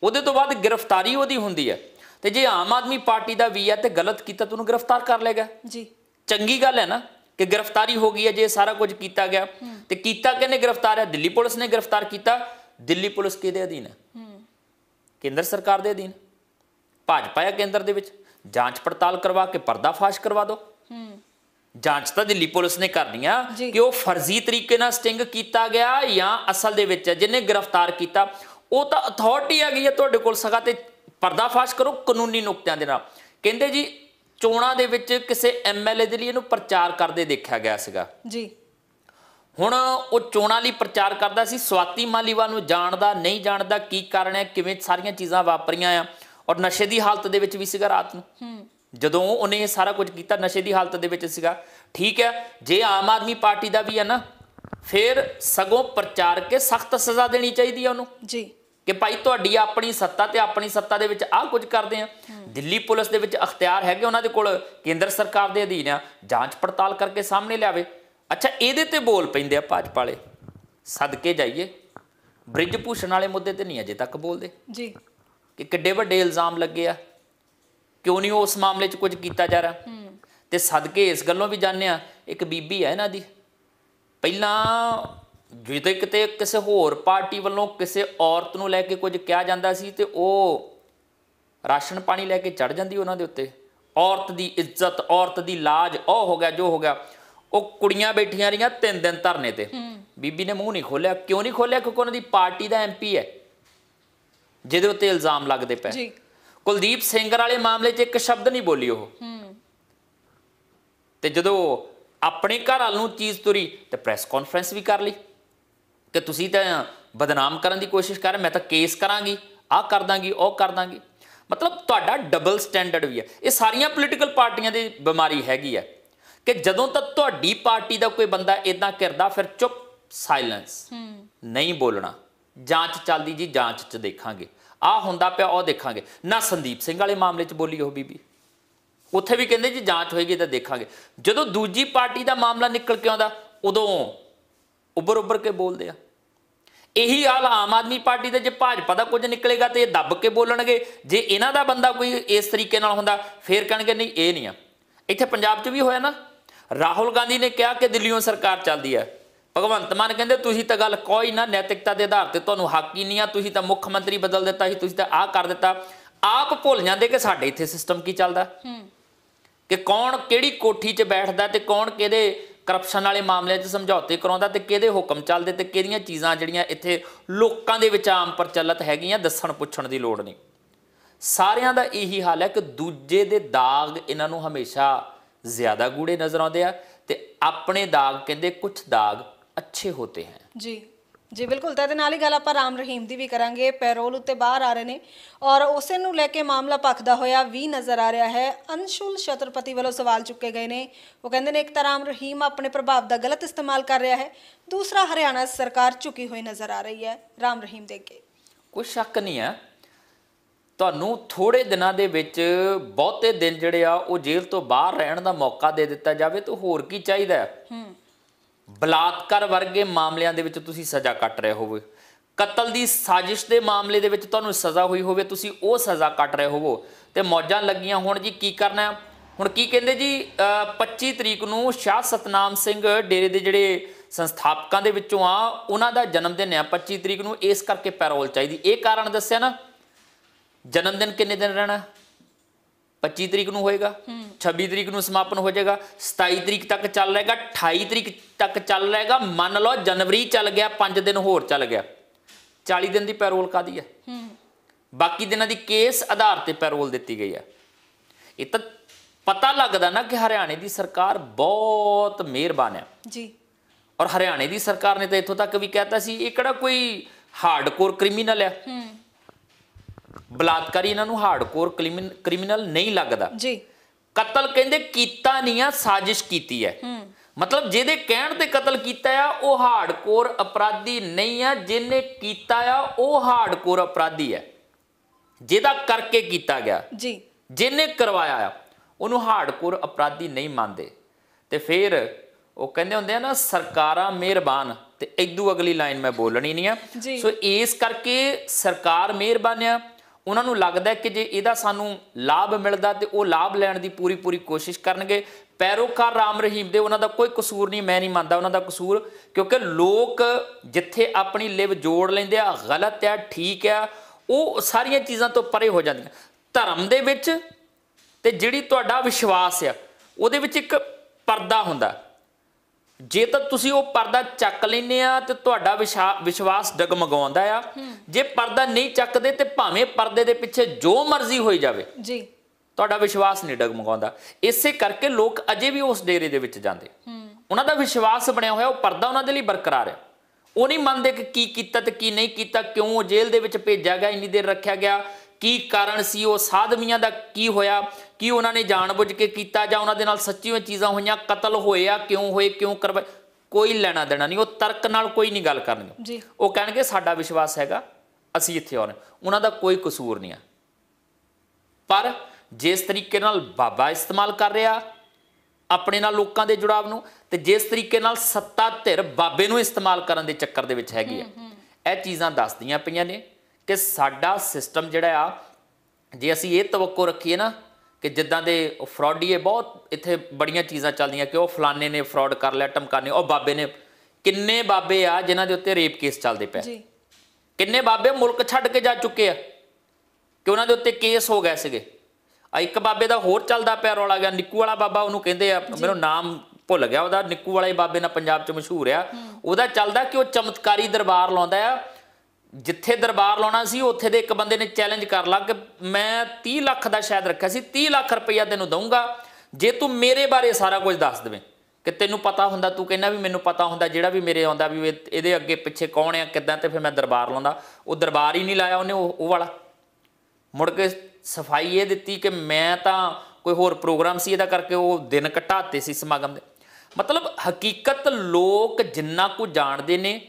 ਉਹਦੇ ਤੋਂ ਬਾਅਦ ਗ੍ਰਿਫਤਾਰੀ ਉਹਦੀ ਹੁੰਦੀ ਹੈ ਤੇ ਜੇ ਆਮ ਆਦਮੀ ਪਾਰਟੀ ਦਾ ਵੀ ਆ ਤੇ ਗਲਤ ਕੀਤਾ ਨੂੰ ਗ੍ਰਿਫਤਾਰ ਕਰ ਲੇਗਾ ਜੀ ਚੰਗੀ ਗੱਲ ਹੈ ਨਾ ਕਿ ਗ੍ਰਿਫਤਾਰੀ ਹੋ ਗਈ ਹੈ ਜੇ ਸਾਰਾ ਕੁਝ ਕੀਤਾ ਗਿਆ ਤੇ ਕੀਤਾ ਕਿਨੇ ਗ੍ਰਿਫਤਾਰ ਹੈ ਦਿੱਲੀ ਪੁਲਿਸ ਨੇ ਗ੍ਰਿਫਤਾਰ ਕੀਤਾ ਦਿੱਲੀ ਪੁਲਿਸ ਕਿਹਦੇ ਅਧੀਨ ਹੈ ਕੇਂਦਰ ਸਰਕਾਰ ਦੇ ਅਧੀਨ ਭਾਜਪਾ ਹੈ ਕੇਂਦਰ ਦੇ ਵਿੱਚ ਜਾਂਚ ਪੜਤਾਲ ਕਰਵਾ ਕੇ ਪਰਦਾਫਾਸ਼ ਕਰਵਾ ਦਿਓ ਜਾਂਚ ਤਾਂ ਦਿੱਲੀ ਪੁਲਿਸ ਨੇ ਕਰਨੀ ਆ ਕਿ ਉਹ ਫਰਜ਼ੀ ਤਰੀਕੇ ਨਾਲ ਸਟਿੰਗ ਕੀਤਾ ਗਿਆ ਜਾਂ ਅਸਲ ਦੇ ਵਿੱਚ ਜਿਹਨੇ ਗ੍ਰਿਫਤਾਰ ਕੀਤਾ ਉਹ ਤਾਂ ਅਥਾਰਟੀ ਆ ਗਈ ਹੈ ਤੁਹਾਡੇ ਕੋਲ ਸਗਾ ਤੇ ਪਰਦਾਫਾਸ਼ ਕਰੋ ਕਾਨੂੰਨੀ ਨੁਕਤਿਆਂ ਦੇ ਨਾਲ ਕਹਿੰਦੇ ਜੀ ਚੋਣਾਂ ਦੇ ਵਿੱਚ ਕਿਸੇ ਐਮਐਲਏ ਦੇ ਲਈ ਇਹਨੂੰ ਪ੍ਰਚਾਰ ਕਰਦੇ ਦੇਖਿਆ ਗਿਆ ਸੀਗਾ ਜੀ ਹੁਣ ਉਹ ਚੋਣਾਂ ਲਈ ਪ੍ਰਚਾਰ ਕਰਦਾ ਸੀ ਸਵਾਤੀ ਮਾਲੀਵਾ ਨੂੰ ਜਾਣਦਾ ਨਹੀਂ ਜਾਣਦਾ ਕੀ ਕਾਰਨ ਹੈ ਕਿਵੇਂ ਸਾਰੀਆਂ ਚੀਜ਼ਾਂ ਵਾਪਰੀਆਂ ਆ ਔਰ ਨਸ਼ੇ ਦੀ ਹਾਲਤ ਦੇ ਵਿੱਚ ਵੀ ਸੀਗਾ ਰਾਤ ਨੂੰ ਹੂੰ ਜਦੋਂ ਉਹਨੇ ਇਹ ਸਾਰਾ ਕੁਝ ਕੀਤਾ ਨਸ਼ੇ ਦੀ ਹਾਲਤ ਦੇ ਵਿੱਚ ਸੀਗਾ ਠੀਕ ਹੈ ਜੇ ਆਮ ਆਦਮੀ ਪਾਰਟੀ ਦਾ ਵੀ ਹੈ ਨਾ ਫਿਰ ਸਗੋਂ ਪ੍ਰਚਾਰ ਕੇ ਸਖਤ ਸਜ਼ਾ ਦੇਣੀ ਚਾਹੀਦੀ ਹੈ ਉਹਨੂੰ ਜੀ ਕਿ ਭਾਈ ਤੁਹਾਡੀ ਆਪਣੀ ਸੱਤਾ ਤੇ ਆਪਣੀ ਸੱਤਾ ਦੇ ਵਿੱਚ ਆਹ ਕੁਝ ਕਰਦੇ ਆ ਦਿੱਲੀ ਪੁਲਿਸ ਦੇ ਵਿੱਚ ਅਖਤਿਆਰ ਹੈਗੇ ਉਹਨਾਂ ਦੇ ਕੋਲ ਕੇਂਦਰ ਸਰਕਾਰ ਦੇ ਅਧੀਨ ਆ ਜਾਂਚ ਪੜਤਾਲ ਕਰਕੇ ਸਾਹਮਣੇ ਲਿਆਵੇ ਅੱਛਾ ਇਹਦੇ ਤੇ ਬੋਲ ਪੈਂਦੇ ਆ ਭਾਜਪਾਲੇ ਸਦਕੇ ਜਾਈਏ ਬ੍ਰਿਜ ਭੂਸ਼ਣ ਵਾਲੇ ਮੁੱਦੇ ਤੇ ਨਹੀਂ ਅਜੇ ਤੱਕ ਬੋਲਦੇ ਜੀ ਕਿ ਕਿੱਡੇ ਵੱਡੇ ਇਲਜ਼ਾਮ ਲੱਗੇ ਆ ਕਿਉਂ ਨਹੀਂ ਉਸ ਮਾਮਲੇ 'ਚ ਕੁਝ ਕੀਤਾ ਜਾ ਰਿਹਾ ਤੇ ਸਦਕੇ ਇਸ ਗੱਲੋਂ ਵੀ ਜਾਣਿਆ ਇੱਕ ਬੀਬੀ ਆ ਇਹਨਾਂ ਦੀ ਪਹਿਲਾਂ ਜਿੱਦੇ ਕਿਤੇ ਕਿਸੇ ਹੋਰ ਪਾਰਟੀ ਵੱਲੋਂ ਕਿਸੇ ਔਰਤ ਨੂੰ ਲੈ ਕੇ ਕੁਝ ਕਿਹਾ ਜਾਂਦਾ ਸੀ ਤੇ ਉਹ ਰਾਸ਼ਨ ਪਾਣੀ ਲੈ ਕੇ ਚੜ ਜਾਂਦੀ ਉਹਨਾਂ ਦੇ ਉੱਤੇ ਔਰਤ ਦੀ ਇੱਜ਼ਤ ਔਰਤ ਦੀ ਲਾਜ ਉਹ ਹੋ ਗਿਆ ਜੋ ਹੋ ਗਿਆ ਉਹ ਕੁੜੀਆਂ ਬੈਠੀਆਂ ਰਹੀਆਂ ਤਿੰਨ ਦਿਨ ਧਰਨੇ ਤੇ ਬੀਬੀ ਨੇ ਮੂੰਹ ਨਹੀਂ ਖੋਲਿਆ ਕਿਉਂ ਨਹੀਂ ਖੋਲਿਆ ਕਿਉਂਕਿ ਉਹਨਾਂ ਦੀ ਪਾਰਟੀ ਦਾ ਐਮਪੀ ਹੈ ਜਿਹਦੇ ਉੱਤੇ ਇਲਜ਼ਾਮ ਲੱਗਦੇ ਪਏ ਜੀ ਕੁਲਦੀਪ ਸਿੰਘਰ ਵਾਲੇ ਮਾਮਲੇ 'ਚ ਇੱਕ ਸ਼ਬਦ ਨਹੀਂ ਬੋਲੀ ਉਹ ਤੇ ਜਦੋਂ ਆਪਣੇ ਘਰ ਵਾਲ ਨੂੰ ਚੀਜ਼ ਤੁਰੀ ਤੇ ਪ੍ਰੈਸ ਕਾਨਫਰੰਸ ਵੀ ਕਰ ਲਈ ਕਿ ਤੁਸੀਂ ਤਾਂ ਬਦਨਾਮ ਕਰਨ ਦੀ ਕੋਸ਼ਿਸ਼ ਕਰ ਮੈਂ ਤਾਂ ਕੇਸ ਕਰਾਂਗੀ ਆਹ ਕਰ ਦਾਂਗੀ ਉਹ ਕਰ ਦਾਂਗੀ ਮਤਲਬ ਤੁਹਾਡਾ ਡਬਲ ਸਟੈਂਡਰਡ ਵੀ ਹੈ ਇਹ ਸਾਰੀਆਂ ਪੋਲੀਟੀਕਲ ਪਾਰਟੀਆਂ ਦੀ ਬਿਮਾਰੀ ਹੈਗੀ ਹੈ ਕਿ ਜਦੋਂ ਤੱਕ ਤੁਹਾਡੀ ਪਾਰਟੀ ਦਾ ਕੋਈ ਬੰਦਾ ਇਦਾਂ ਕਰਦਾ ਫਿਰ ਚੁੱਪ ਸਾਇਲੈਂਸ ਨਹੀਂ ਬੋਲਣਾ ਜਾਂਚ ਚੱਲਦੀ ਜੀ ਜਾਂਚ 'ਚ ਦੇਖਾਂਗੇ ਆ ਹੁੰਦਾ ਪਿਆ ਉਹ ਦੇਖਾਂਗੇ ਨਾ ਸੰਦੀਪ ਸਿੰਘ ਵਾਲੇ ਮਾਮਲੇ 'ਚ ਬੋਲੀ ਉਹ ਬੀਬੀ ਉੱਥੇ ਵੀ ਕਹਿੰਦੇ ਜੀ ਜਾਂਚ ਹੋਏਗੀ ਤਾਂ ਦੇਖਾਂਗੇ ਜਦੋਂ ਦੂਜੀ ਪਾਰਟੀ ਦਾ ਮਾਮਲਾ ਨਿਕਲ ਕੇ ਆਉਂਦਾ ਉਦੋਂ ਉੱਬਰ ਉੱਬਰ ਕੇ ਬੋਲਦੇ ਆ ਇਹੀ ਹਾਲ ਆਮ ਆਦਮੀ ਪਾਰਟੀ ਦਾ ਜੇ ਭਾਜਪਾ ਦਾ ਕੁਝ ਨਿਕਲੇਗਾ ਤੇ ਇਹ ਦੱਬ ਕੇ ਬੋਲਣਗੇ ਜੇ ਇਹਨਾਂ ਦਾ ਬੰਦਾ ਕੋਈ ਇਸ ਤਰੀਕੇ ਨਾਲ ਹੁੰਦਾ ਫੇਰ ਕਹਣਗੇ ਨਹੀਂ ਇਹ ਨਹੀਂ ਆ ਇੱਥੇ ਪੰਜਾਬ 'ਚ ਵੀ ਹੋਇਆ ਨਾ ਰਾਹੁਲ ਗਾਂਧੀ ਨੇ ਕਿਹਾ ਕਿ ਦਿੱਲੀੋਂ ਸਰਕਾਰ ਚੱਲਦੀ ਹੈ ਭਗਵੰਤ ਮਾਨ ਕਹਿੰਦੇ ਤੁਸੀਂ ਤਾਂ ਗੱਲ ਕੋਈ ਨਾ ਨੈਤਿਕਤਾ ਦੇ ਆਧਾਰ ਤੇ ਤੁਹਾਨੂੰ ਹੱਕ ਹੀ ਨਹੀਂ ਆ ਤੁਸੀਂ ਤਾਂ ਮੁੱਖ ਮੰਤਰੀ ਬਦਲ ਦਿੱਤਾ ਸੀ ਤੁਸੀਂ ਤਾਂ ਆਹ ਕਰ ਦਿੱਤਾ ਆਪ ਭੁੱਲ ਜਾਂਦੇ ਕਿ ਸਾਡੇ ਇੱਥੇ ਸਿਸਟਮ ਕੀ ਚੱਲਦਾ ਕਿ ਕੌਣ ਕਿਹੜੀ ਕੋਠੀ 'ਚ ਬੈਠਦਾ ਤੇ ਕੌਣ ਕਿਹਦੇ ਕਰਪਸ਼ਨ ਵਾਲੇ ਮਾਮਲਿਆਂ 'ਚ ਸਮਝੌਤੇ ਕਰਾਉਂਦਾ ਤੇ ਕਿਹਦੇ ਹੁਕਮ ਚੱਲਦੇ ਤੇ ਕਿਹੜੀਆਂ ਚੀਜ਼ਾਂ ਜਿਹੜੀਆਂ ਇੱਥੇ ਲੋਕਾਂ ਦੇ ਵਿੱਚ ਆਮ ਪ੍ਰਚਲਿਤ ਹੈਗੀਆਂ ਦੱਸਣ ਪੁੱਛਣ ਦੀ ਲੋੜ ਨਹੀਂ ਸਾਰਿਆਂ ਦਾ ਇਹੀ ਹਾਲ ਹੈ ਕਿ ਦੂਜੇ ਦੇ ਦਾਗ ਇਹਨਾਂ ਨੂੰ ਹਮੇਸ਼ਾ ਜ਼ਿਆਦਾ ਗੂੜੇ ਨਜ਼ਰ ਆਉਂਦੇ ਆ ਤੇ ਆਪਣੇ ਦਾਗ ਕਹਿੰਦੇ ਕੁਝ ਦਾਗ ਅੱਛੇ ਹੁੰਦੇ ਹਨ ਜੀ ਜੀ ਬਿਲਕੁਲ ਤਾਂ ਦੇ ਨਾਲ ਹੀ ਗੱਲ ਆਪਾਂ ਰਾਮ ਰਹੀਮ ਦੀ ਵੀ ਕਰਾਂਗੇ ਪੈਰੋਲ ਉੱਤੇ ਬਾਹਰ ਆ ਰਹੇ ਨੇ ਔਰ ਉਸੇ ਨੂੰ ਲੈ ਕੇ ਮਾਮਲਾ ਪਖਦਾ ਹੋਇਆ ਵੀ ਨਜ਼ਰ ਆ ਰਿਹਾ ਹੈ ਅੰਸ਼ੁਲ ਛਤਰਪਤੀ ਵੱਲੋਂ ਸਵਾਲ ਚੁੱਕੇ ਗਏ ਨੇ ਉਹ ਕਹਿੰਦੇ ਨੇ ਇੱਕ ਤਾਂ ਰਾਮ ਰਹੀਮ ਆਪਣੇ ਪ੍ਰਭਾਵ ਦਾ ਗਲਤ ਇਸਤੇਮਾਲ ਕਰ ਰਿਹਾ ਹੈ ਦੂਸਰਾ ਹਰਿਆਣਾ ਸਰਕਾਰ ਝੁਕੀ ਹੋਈ ਨਜ਼ਰ ਆ ਰਹੀ ਹੈ ਰਾਮ ਰਹੀਮ ਦੇ ਅੱਗੇ ਕੋਈ ਸ਼ੱਕ ਨਹੀਂ ਹੈ ਤੁਹਾਨੂੰ ਥੋੜੇ ਦਿਨਾਂ ਦੇ ਵਿੱਚ ਬਹੁਤੇ ਦਿਨ ਜਿਹੜੇ ਆ ਉਹ ਜੇਲ੍ਹ ਤੋਂ ਬਾਹਰ ਰਹਿਣ ਦਾ ਮੌਕਾ ਦੇ ਦਿੱਤਾ ਜਾਵੇ ਤਾਂ ਹੋਰ ਕੀ ਚਾਹੀਦਾ ਹੈ ਹੂੰ ਬਲਾਤਕਾਰ ਵਰਗੇ ਮਾਮਲਿਆਂ ਦੇ ਵਿੱਚ ਤੁਸੀਂ ਸਜ਼ਾ ਕੱਟ ਰਹੇ ਹੋਵੋ ਕਤਲ ਦੀ ਸਾਜ਼ਿਸ਼ ਦੇ ਮਾਮਲੇ ਦੇ ਵਿੱਚ ਤੁਹਾਨੂੰ ਸਜ਼ਾ ਹੋਈ ਹੋਵੇ ਤੁਸੀਂ ਉਹ ਸਜ਼ਾ ਕੱਟ ਰਹੇ ਹੋਵੋ ਤੇ ਮੌਜਾਂ ਲੱਗੀਆਂ ਹੋਣ ਜੀ ਕੀ ਕਰਨਾ ਹੁਣ ਕੀ ਕਹਿੰਦੇ ਜੀ 25 ਤਰੀਕ ਨੂੰ ਸ਼ਾਹ ਸਤਨਾਮ ਸਿੰਘ ਡੇਰੇ ਦੇ ਜਿਹੜੇ ਸੰਸਥਾਪਕਾਂ ਦੇ ਵਿੱਚੋਂ ਆ ਉਹਨਾਂ ਦਾ ਜਨਮ ਦਿਨ ਆ 25 ਤਰੀਕ ਨੂੰ ਇਸ ਕਰਕੇ ਪੈਰੋਲ ਚਾਹੀਦੀ ਇਹ ਕਾਰਨ ਦੱਸਿਆ ਨਾ ਜਨਮ ਦਿਨ ਕਿੰਨੇ ਦਿਨ ਰਹਿਣਾ 25 ਤਰੀਕ ਨੂੰ ਹੋਏਗਾ 26 ਤਰੀਕ ਨੂੰ ਸਮਾਪਨ ਹੋ ਜਾਏਗਾ 27 ਤਰੀਕ ਤੱਕ ਚੱਲ ਰਹੇਗਾ 28 ਤਰੀਕ ਤੱਕ ਚੱਲ ਰਹੇਗਾ ਮੰਨ ਲਓ ਜਨਵਰੀ ਚੱਲ ਗਿਆ 5 ਦਿਨ ਹੋਰ ਚੱਲ ਗਿਆ 40 ਦਿਨ ਦੀ ਪੈਰੋਲ ਕਾਦੀ ਹੈ ਬਾਕੀ ਦਿਨਾਂ ਦੀ ਕੇਸ ਆਧਾਰ ਤੇ ਪੈਰੋਲ ਦਿੱਤੀ ਗਈ ਹੈ ਇਹ ਤਾਂ ਪਤਾ ਲੱਗਦਾ ਨਾ ਕਿ ਹਰਿਆਣੇ ਦੀ ਸਰਕਾਰ ਬਹੁਤ ਮਿਹਰਬਾਨ ਹੈ ਜੀ ਔਰ ਹਰਿਆਣੇ ਦੀ ਸਰਕਾਰ ਨੇ ਤਾਂ ਇੱਥੋਂ ਤੱਕ ਵੀ ਕਹਿਤਾ ਸੀ ਇਹ ਕਿਹੜਾ ਕੋਈ ਹਾਰਡਕੋਰ ਕ੍ਰਿਮੀਨਲ ਹੈ ਹੂੰ ਬਲਾਤਕਾਰੀ ਇਹਨਾਂ ਨੂੰ ਹਾਰਡਕੋਰ ਕ੍ਰਿਮੀਨਲ ਨਹੀਂ ਲੱਗਦਾ ਜੀ ਕਤਲ ਕਹਿੰਦੇ ਕੀਤਾ ਨਹੀਂ ਆ ਸਾਜ਼ਿਸ਼ ਕੀਤੀ ਹੈ ਮਤਲਬ ਜਿਹਦੇ ਕਹਿਣ ਤੇ ਕਤਲ ਕੀਤਾ ਆ ਉਹ ਹਾਰਡਕੋਰ ਅਪਰਾਧੀ ਨਹੀਂ ਆ ਜਿਹਨੇ ਕੀਤਾ ਆ ਉਹ ਹਾਰਡਕੋਰ ਅਪਰਾਧੀ ਹੈ ਜਿਹਦਾ ਕਰਕੇ ਕੀਤਾ ਗਿਆ ਜੀ ਜਿਹਨੇ ਕਰਵਾਇਆ ਆ ਉਹਨੂੰ ਹਾਰਡਕੋਰ ਅਪਰਾਧੀ ਨਹੀਂ ਮੰਨਦੇ ਤੇ ਫਿਰ ਉਹ ਕਹਿੰਦੇ ਹੁੰਦੇ ਆ ਨਾ ਸਰਕਾਰਾਂ ਮਿਹਰਬਾਨ ਤੇ ਇਦੋਂ ਅਗਲੀ ਲਾਈਨ ਮੈਂ ਬੋਲਣੀ ਨਹੀਂ ਆ ਸੋ ਇਸ ਕਰਕੇ ਸਰਕਾਰ ਮਿਹਰਬਾਨ ਆ ਉਹਨਾਂ ਨੂੰ ਲੱਗਦਾ ਕਿ ਜੇ ਇਹਦਾ ਸਾਨੂੰ ਲਾਭ ਮਿਲਦਾ ਤੇ ਉਹ ਲਾਭ ਲੈਣ ਦੀ ਪੂਰੀ ਪੂਰੀ ਕੋਸ਼ਿਸ਼ ਕਰਨਗੇ ਪੈਰੋਕਾਰ ਰਾਮ ਰਹੀਮ ਦੇ ਉਹਨਾਂ ਦਾ ਕੋਈ ਕਸੂਰ ਨਹੀਂ ਮੈਂ ਨਹੀਂ ਮੰਨਦਾ ਉਹਨਾਂ ਦਾ ਕਸੂਰ ਕਿਉਂਕਿ ਲੋਕ ਜਿੱਥੇ ਆਪਣੀ ਲਿਵ ਜੋੜ ਲੈਂਦੇ ਆ ਗਲਤ ਹੈ ਠੀਕ ਹੈ ਉਹ ਸਾਰੀਆਂ ਚੀਜ਼ਾਂ ਤੋਂ ਪਰੇ ਹੋ ਜਾਂਦੀਆਂ ਧਰਮ ਦੇ ਵਿੱਚ ਤੇ ਜਿਹੜੀ ਤੁਹਾਡਾ ਵਿਸ਼ਵਾਸ ਆ ਉਹਦੇ ਵਿੱਚ ਇੱਕ ਪਰਦਾ ਹੁੰਦਾ ਜੇ ਤਾਂ ਤੁਸੀਂ ਉਹ ਪਰਦਾ ਚੱਕ ਲੈਨੇ ਆ ਤੇ ਤੁਹਾਡਾ ਵਿਸ਼ਵਾਸ ਡਗਮਗਾਉਂਦਾ ਆ ਜੇ ਪਰਦਾ ਨਹੀਂ ਚੱਕਦੇ ਤੇ ਭਾਵੇਂ ਪਰਦੇ ਦੇ ਪਿੱਛੇ ਜੋ ਮਰਜ਼ੀ ਹੋਈ ਜਾਵੇ ਜੀ ਤੁਹਾਡਾ ਵਿਸ਼ਵਾਸ ਨਹੀਂ ਡਗਮਗਾਉਂਦਾ ਇਸੇ ਕਰਕੇ ਲੋਕ ਅਜੇ ਵੀ ਉਸ ਡੇਰੇ ਦੇ ਵਿੱਚ ਜਾਂਦੇ ਉਹਨਾਂ ਦਾ ਵਿਸ਼ਵਾਸ ਬਣਿਆ ਹੋਇਆ ਉਹ ਪਰਦਾ ਉਹਨਾਂ ਦੇ ਲਈ ਬਰਕਰਾਰ ਹੈ ਉਹ ਨਹੀਂ ਮੰਨਦੇ ਕਿ ਕੀ ਕੀਤਾ ਤੇ ਕੀ ਨਹੀਂ ਕੀਤਾ ਕਿਉਂ ਜੇਲ੍ਹ ਦੇ ਵਿੱਚ ਭੇਜਿਆ ਗਿਆ ਇੰਨੀ ਦੇਰ ਰੱਖਿਆ ਗਿਆ ਕੀ ਕਾਰਨ ਸੀ ਉਹ ਸਾਧਵੀਆਂ ਦਾ ਕੀ ਹੋਇਆ ਕੀ ਉਹਨਾਂ ਨੇ ਜਾਣਬੁੱਝ ਕੇ ਕੀਤਾ ਜਾਂ ਉਹਨਾਂ ਦੇ ਨਾਲ ਸੱਚੀ ਵਿੱਚ ਚੀਜ਼ਾਂ ਹੋਈਆਂ ਕਤਲ ਹੋਇਆ ਕਿਉਂ ਹੋਏ ਕਿਉਂ ਕਰਵਾਏ ਕੋਈ ਲੈਣਾ ਦੇਣਾ ਨਹੀਂ ਉਹ ਤਰਕ ਨਾਲ ਕੋਈ ਨਹੀਂ ਗੱਲ ਕਰਨਗੇ ਉਹ ਕਹਿਣਗੇ ਸਾਡਾ ਵਿਸ਼ਵਾਸ ਹੈਗਾ ਅਸੀਂ ਇੱਥੇ ਆਉਣਾ ਉਹਨਾਂ ਦਾ ਕੋਈ ਕਸੂਰ ਨਹੀਂ ਆ ਪਰ ਜਿਸ ਤਰੀਕੇ ਨਾਲ ਬਾਬਾ ਇਸਤੇਮਾਲ ਕਰ ਰਿਹਾ ਆਪਣੇ ਨਾਲ ਲੋਕਾਂ ਦੇ ਜੁੜਾਵ ਨੂੰ ਤੇ ਜਿਸ ਤਰੀਕੇ ਨਾਲ ਸੱਤਾ ਧਿਰ ਬਾਬੇ ਨੂੰ ਇਸਤੇਮਾਲ ਕਰਨ ਦੇ ਚੱਕਰ ਦੇ ਵਿੱਚ ਹੈਗੀ ਹੈ ਇਹ ਚੀਜ਼ਾਂ ਦੱਸਦੀਆਂ ਪਈਆਂ ਨੇ ਕਿ ਸਾਡਾ ਸਿਸਟਮ ਜਿਹੜਾ ਆ ਜੇ ਅਸੀਂ ਇਹ ਤਵੱਕੋ ਰੱਖੀਏ ਨਾ ਕਿ ਜਿੱਦਾਂ ਦੇ ਫਰਾਡੀਏ ਬਹੁਤ ਇੱਥੇ ਬੜੀਆਂ ਚੀਜ਼ਾਂ ਚੱਲਦੀਆਂ ਕਿ ਉਹ ਫਲਾਣੇ ਨੇ ਫਰਾਡ ਕਰ ਲਿਆ ਟਮਕਾਨੇ ਉਹ ਬਾਬੇ ਨੇ ਕਿੰਨੇ ਬਾਬੇ ਆ ਜਿਨ੍ਹਾਂ ਦੇ ਉੱਤੇ ਰੇਪ ਕੇਸ ਚੱਲਦੇ ਪਏ ਜੀ ਕਿੰਨੇ ਬਾਬੇ ਮੁਲਕ ਛੱਡ ਕੇ ਜਾ ਚੁੱਕੇ ਆ ਕਿ ਉਹਨਾਂ ਦੇ ਉੱਤੇ ਕੇਸ ਹੋ ਗਏ ਸੀਗੇ ਆ ਇੱਕ ਬਾਬੇ ਦਾ ਹੋਰ ਚੱਲਦਾ ਪਿਆ ਰੌਲਾ ਗਿਆ ਨਿੱਕੂ ਵਾਲਾ ਬਾਬਾ ਉਹਨੂੰ ਕਹਿੰਦੇ ਆ ਮੈਨੂੰ ਨਾਮ ਭੁੱਲ ਗਿਆ ਉਹਦਾ ਨਿੱਕੂ ਵਾਲੇ ਬਾਬੇ ਨਾਲ ਪੰਜਾਬ 'ਚ ਮਸ਼ਹੂਰ ਆ ਉਹਦਾ ਚੱਲਦਾ ਕਿ ਉਹ ਚਮਤਕਾਰੀ ਦਰਬਾਰ ਲਾਉਂਦਾ ਆ ਜਿੱਥੇ ਦਰਬਾਰ ਲਾਉਣਾ ਸੀ ਉੱਥੇ ਦੇ ਇੱਕ ਬੰਦੇ ਨੇ ਚੈਲੰਜ ਕਰ ਲਾ ਕਿ ਮੈਂ 30 ਲੱਖ ਦਾ ਸ਼ਾਇਦ ਰੱਖਿਆ ਸੀ 30 ਲੱਖ ਰੁਪਈਆ ਤੈਨੂੰ ਦਊਂਗਾ ਜੇ ਤੂੰ ਮੇਰੇ ਬਾਰੇ ਸਾਰਾ ਕੁਝ ਦੱਸ ਦੇਵੇਂ ਕਿ ਤੈਨੂੰ ਪਤਾ ਹੁੰਦਾ ਤੂੰ ਕਹਿੰਦਾ ਵੀ ਮੈਨੂੰ ਪਤਾ ਹੁੰਦਾ ਜਿਹੜਾ ਵੀ ਮੇਰੇ ਆਉਂਦਾ ਵੀ ਇਹਦੇ ਅੱਗੇ ਪਿੱਛੇ ਕੌਣ ਆ ਕਿੱਦਾਂ ਤੇ ਫਿਰ ਮੈਂ ਦਰਬਾਰ ਲਾਉਂਦਾ ਉਹ ਦਰਬਾਰ ਹੀ ਨਹੀਂ ਲਾਇਆ ਉਹਨੇ ਉਹ ਵਾਲਾ ਮੁੜ ਕੇ ਸਫਾਈ ਇਹ ਦਿੱਤੀ ਕਿ ਮੈਂ ਤਾਂ ਕੋਈ ਹੋਰ ਪ੍ਰੋਗਰਾਮ ਸੀ ਇਹਦਾ ਕਰਕੇ ਉਹ ਦਿਨ ਘਟਾਤੇ ਸੀ ਸਮਾਗਮ ਦੇ ਮਤਲਬ ਹਕੀਕਤ ਲੋਕ ਜਿੰਨਾ ਕੁ ਜਾਣਦੇ ਨੇ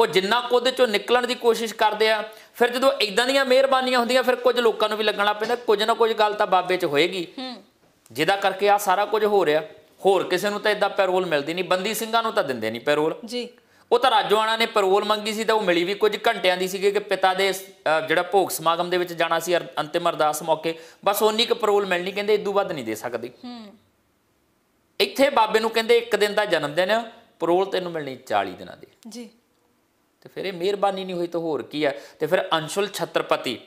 ਉਹ ਜਿੰਨਾ ਕੁ ਚੋਂ ਨਿਕਲਣ ਦੀ ਕੋਸ਼ਿਸ਼ ਕਰਦੇ ਆ ਫਿਰ ਜਦੋਂ ਇਦਾਂ ਦੀਆਂ ਮਿਹਰਬਾਨੀਆਂ ਹੁੰਦੀਆਂ ਫਿਰ ਕੁਝ ਲੋਕਾਂ ਨੂੰ ਵੀ ਲੱਗਣਾ ਪੈਂਦਾ ਕੁਝ ਨਾ ਕੁਝ ਗੱਲ ਤਾਂ ਬਾਬੇ 'ਚ ਹੋਏਗੀ ਜਿਹਦਾ ਕਰਕੇ ਆ ਸਾਰਾ ਕੁਝ ਹੋ ਰਿਹਾ ਹੋਰ ਕਿਸੇ ਨੂੰ ਤਾਂ ਇਦਾਂ ਪੈਰੋਲ ਮਿਲਦੀ ਨਹੀਂ ਬੰਦੀ ਸਿੰਘਾਂ ਨੂੰ ਤਾਂ ਦਿੰਦੇ ਨਹੀਂ ਪੈਰੋਲ ਜੀ ਉਹ ਤਾਂ ਰਾਜੋਆਣਾ ਨੇ ਪੈਰੋਲ ਮੰਗੀ ਸੀ ਤਾਂ ਉਹ ਮਿਲੀ ਵੀ ਕੁਝ ਘੰਟਿਆਂ ਦੀ ਸੀਗੀ ਕਿ ਪਿਤਾ ਦੇ ਜਿਹੜਾ ਭੋਗ ਸਮਾਗਮ ਦੇ ਵਿੱਚ ਜਾਣਾ ਸੀ ਅੰਤਿਮ ਅਰਦਾਸ ਮੌਕੇ ਬਸ ਉਨੀ ਕੁ ਪੈਰੋਲ ਮਿਲਣੀ ਕਹਿੰਦੇ ਇਦੋਂ ਵੱਧ ਨਹੀਂ ਦੇ ਸਕਦੇ ਇੱਥੇ ਬਾਬੇ ਨੂੰ ਕਹਿੰਦੇ ਇੱਕ ਦਿਨ ਦਾ ਜਨਮ ਦਿਨ ਪੈਰੋਲ ਤੈਨੂੰ ਮਿਲਣੀ 40 ਦਿਨਾਂ ਦੀ ਜੀ ਤੇ ਫਿਰ ਇਹ ਮਿਹਰਬਾਨੀ ਨਹੀਂ ਹੋਈ ਤਾਂ ਹੋਰ ਕੀ ਆ ਤੇ ਫਿਰ ਅੰਸ਼ੁਲ ਛਤਰਪਤੀ